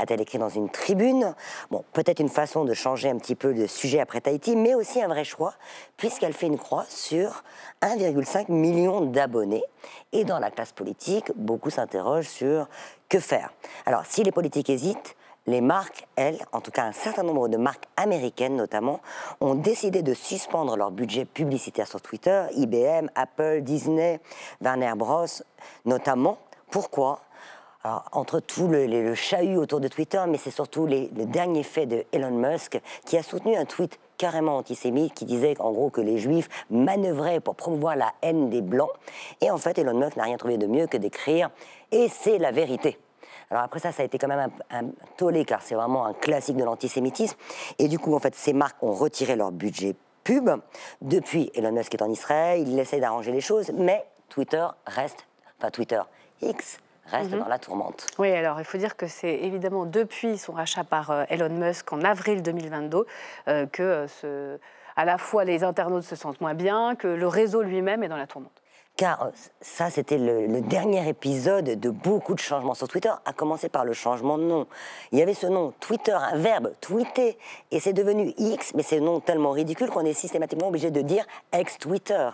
a-t-elle écrit dans une tribune Bon, peut-être une façon de changer un petit peu de sujet après Tahiti, mais aussi un vrai choix, puisqu'elle fait une croix sur 1,5 million d'abonnés. Et dans la classe politique, beaucoup s'interrogent sur que faire. Alors, si les politiques hésitent, les marques, elles, en tout cas un certain nombre de marques américaines notamment, ont décidé de suspendre leur budget publicitaire sur Twitter, IBM, Apple, Disney, Warner Bros. notamment. Pourquoi entre tout le, le, chahut autour de Twitter, mais c'est surtout le dernier fait de Elon Musk qui a soutenu un tweet carrément antisémite qui disait en gros que les juifs manœuvraient pour promouvoir la haine des blancs. Et en fait, Elon Musk n'a rien trouvé de mieux que d'écrire Et c'est la vérité. Alors après ça, ça a été quand même un, tollé car c'est vraiment un classique de l'antisémitisme. Et du coup, en fait, ces marques ont retiré leur budget pub. Depuis, Elon Musk est en Israël, il essaie d'arranger les choses, mais Twitter reste, pas Twitter, X reste mhm. dans la tourmente. Oui, alors il faut dire que c'est évidemment depuis son rachat par euh, Elon Musk en avril 2022 euh, que euh, à la fois les internautes se sentent moins bien, que le réseau lui-même est dans la tourmente car euh, ça, c'était le, dernier épisode de beaucoup de changements sur Twitter, à commencer par le changement de nom. Il y avait ce nom, Twitter, un verbe, tweeter, et c'est devenu X, mais c'est un nom tellement ridicule qu'on est systématiquement obligé de dire ex-Twitter.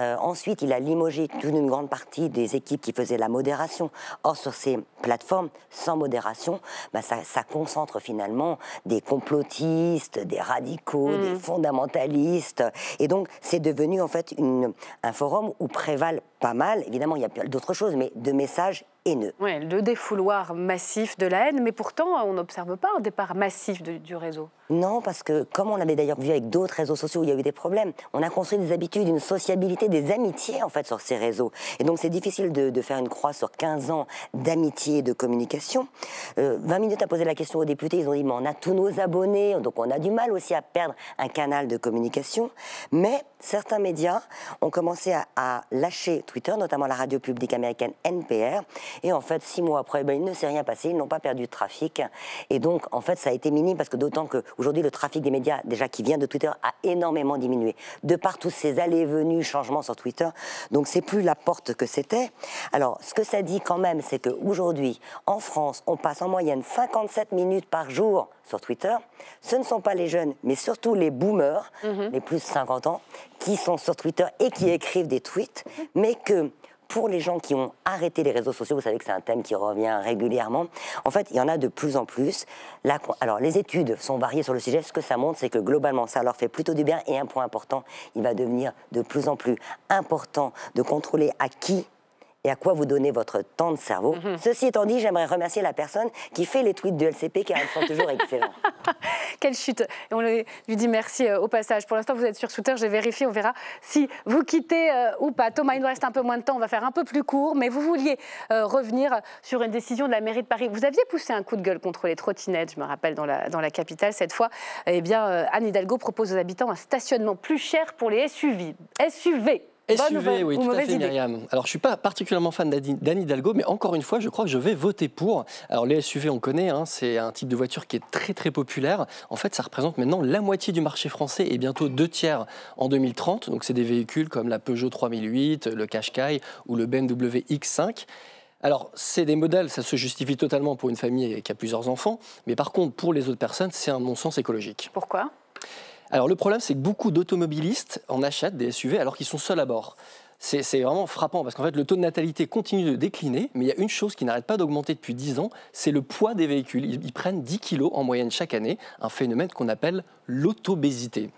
Euh, ensuite, il a limogé toute une grande partie des équipes qui faisaient la modération. Or, sur ces plateformes, sans modération, bah, ça, concentre finalement des complotistes, des radicaux, des mm. fondamentalistes, et donc c'est devenu en fait un forum où prévalent valent pas mal, évidemment il y a d'autres choses, mais de messages le défouloir massif de la haine, mais pourtant, on n'observe pas un départ massif du réseau. Non, parce que comme on l'avait d'ailleurs vu avec d'autres réseaux sociaux où il y a eu des problèmes, on a construit des habitudes, une sociabilité, des amitiés en fait sur ces réseaux. Et donc c'est difficile de, faire une croix sur 15 ans d'amitié et de communication. 20 euh, minutes à poser la question aux députés, ils ont dit mais on a tous nos abonnés, donc on a du mal aussi à perdre un canal de communication. Mais certains médias ont commencé à, à lâcher Twitter, notamment la radio publique américaine NPR, et en fait, six mois après, ben, il ne s'est rien passé, ils n'ont pas perdu de trafic. Et donc, en fait, ça a été minime parce que d'autant qu'aujourd'hui, le trafic des médias, déjà qui vient de Twitter, a énormément diminué. De par tous ces allées et venues, changements sur Twitter. Donc, c'est plus la porte que c'était. Alors, ce que ça dit quand même, c'est qu'aujourd'hui, en France, on passe en moyenne 57 minutes par jour sur Twitter. Ce ne sont pas les jeunes, mais surtout les boomers, mhm. les plus de 50 ans, qui sont sur Twitter et qui écrivent des tweets, mhm. mais que pour les gens qui ont arrêté les réseaux sociaux, vous savez que c'est un thème qui revient régulièrement, en fait, il y en a de plus en plus. alors, les études sont variées sur le sujet. Ce que ça montre, c'est que globalement, ça leur fait plutôt du bien. Et un point important, il va devenir de plus en plus important de contrôler à qui et à quoi vous donnez votre temps de cerveau. Mhm. Ceci étant dit, j'aimerais remercier la personne qui fait les tweets du LCP car elles sont toujours excellentes. Quelle chute on lui dit merci euh, au passage. Pour l'instant, vous êtes sur Twitter, j'ai vérifié, on verra si vous quittez euh, ou pas. Thomas, il nous reste un peu moins de temps, on va faire un peu plus court, mais vous vouliez euh, revenir sur une décision de la mairie de Paris. Vous aviez poussé un coup de gueule contre les trottinettes, je me rappelle, dans la, dans la capitale cette fois. Eh bien, Anne Hidalgo propose aux habitants un stationnement plus cher pour les SUV. SUV SUV, oui, tout à fait, Myriam. Alors, je suis pas particulièrement fan d'Anne Hidalgo, mais encore une fois, je crois que je vais voter pour. Alors, les SUV, on connaît, hein, c'est un type de voiture qui est très, très populaire. En fait, ça représente maintenant la moitié du marché français et bientôt deux tiers en 2030. Donc, c'est des véhicules comme la Peugeot 3008, le Qashqai ou le BMW X5. Alors, c'est des modèles, ça se justifie totalement pour une famille qui a plusieurs enfants, mais par contre, pour les autres personnes, c'est un non-sens écologique. Pourquoi alors le problème, c'est que beaucoup d'automobilistes en achètent des SUV alors qu'ils sont seuls à bord. C'est vraiment frappant parce qu'en fait, le taux de natalité continue de décliner, mais il y a une chose qui n'arrête pas d'augmenter depuis 10 ans, c'est le poids des véhicules. Ils, prennent 10 kilos en moyenne chaque année, un phénomène qu'on appelle l'autobésité.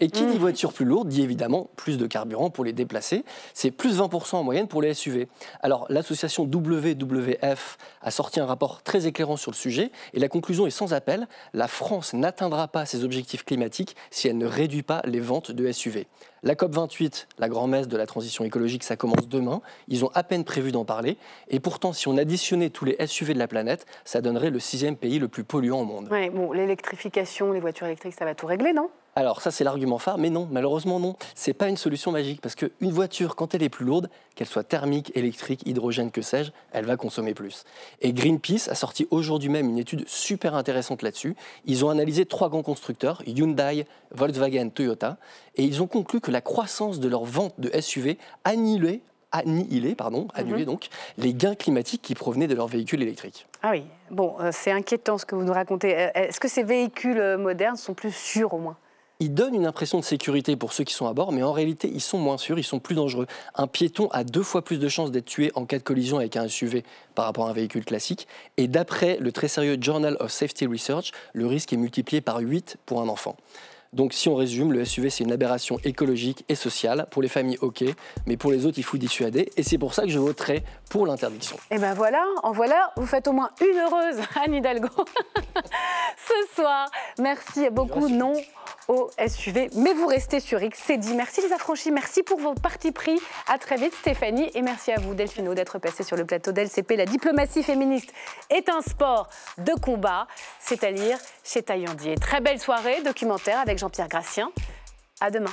Et qui dit voiture plus lourde dit évidemment plus de carburant pour les déplacer. C'est plus 20% en moyenne pour les SUV. Alors l'association WWF a sorti un rapport très éclairant sur le sujet et la conclusion est sans appel. La France n'atteindra pas ses objectifs climatiques si elle ne réduit pas les ventes de SUV. La COP28, la grand-messe de la transition écologique, ça commence demain. Ils ont à peine prévu d'en parler. Et pourtant, si on additionnait tous les SUV de la planète, ça donnerait le sixième pays le plus polluant au monde. Ouais, bon, l'électrification, les voitures électriques, ça va régler non alors ça c'est l'argument phare, mais non, malheureusement non. C'est pas une solution magique parce qu'une voiture, quand elle est plus lourde, qu'elle soit thermique, électrique, hydrogène, que sais-je, elle va consommer plus. Et Greenpeace a sorti aujourd'hui même une étude super intéressante là-dessus. Ils ont analysé trois grands constructeurs, Hyundai, Volkswagen, Toyota, et ils ont conclu que la croissance de leur vente de SUV annulait annihiler, pardon, mhm. annuler donc, les gains climatiques qui provenaient de leurs véhicules électriques. Ah oui, bon, euh, c'est inquiétant ce que vous nous racontez. Euh, est-ce que ces véhicules euh, modernes sont plus sûrs au moins ils donnent une impression de sécurité pour ceux qui sont à bord, mais en réalité, ils sont moins sûrs, ils sont plus dangereux. Un piéton a deux fois plus de chances d'être tué en cas de collision avec un SUV par rapport à un véhicule classique. Et d'après le très sérieux Journal of Safety Research, le risque est multiplié par 8 pour un enfant. Donc si on résume, le SUV c'est une aberration écologique et sociale pour les familles ok, mais pour les autres il faut dissuader et c'est pour ça que je voterai pour l'interdiction. Et eh ben voilà, en voilà, vous faites au moins une heureuse Anne Hidalgo ce soir. Merci beaucoup non au SUV, mais vous restez sur X, c'est dit. Merci les affranchis, merci pour vos partis pris. À très vite Stéphanie et merci à vous Delphino d'être passé sur le plateau d'LCP. La diplomatie féministe est un sport de combat, c'est-à-dire chez Taillandier. Très belle soirée documentaire avec Jean-Pierre Gracien. À demain.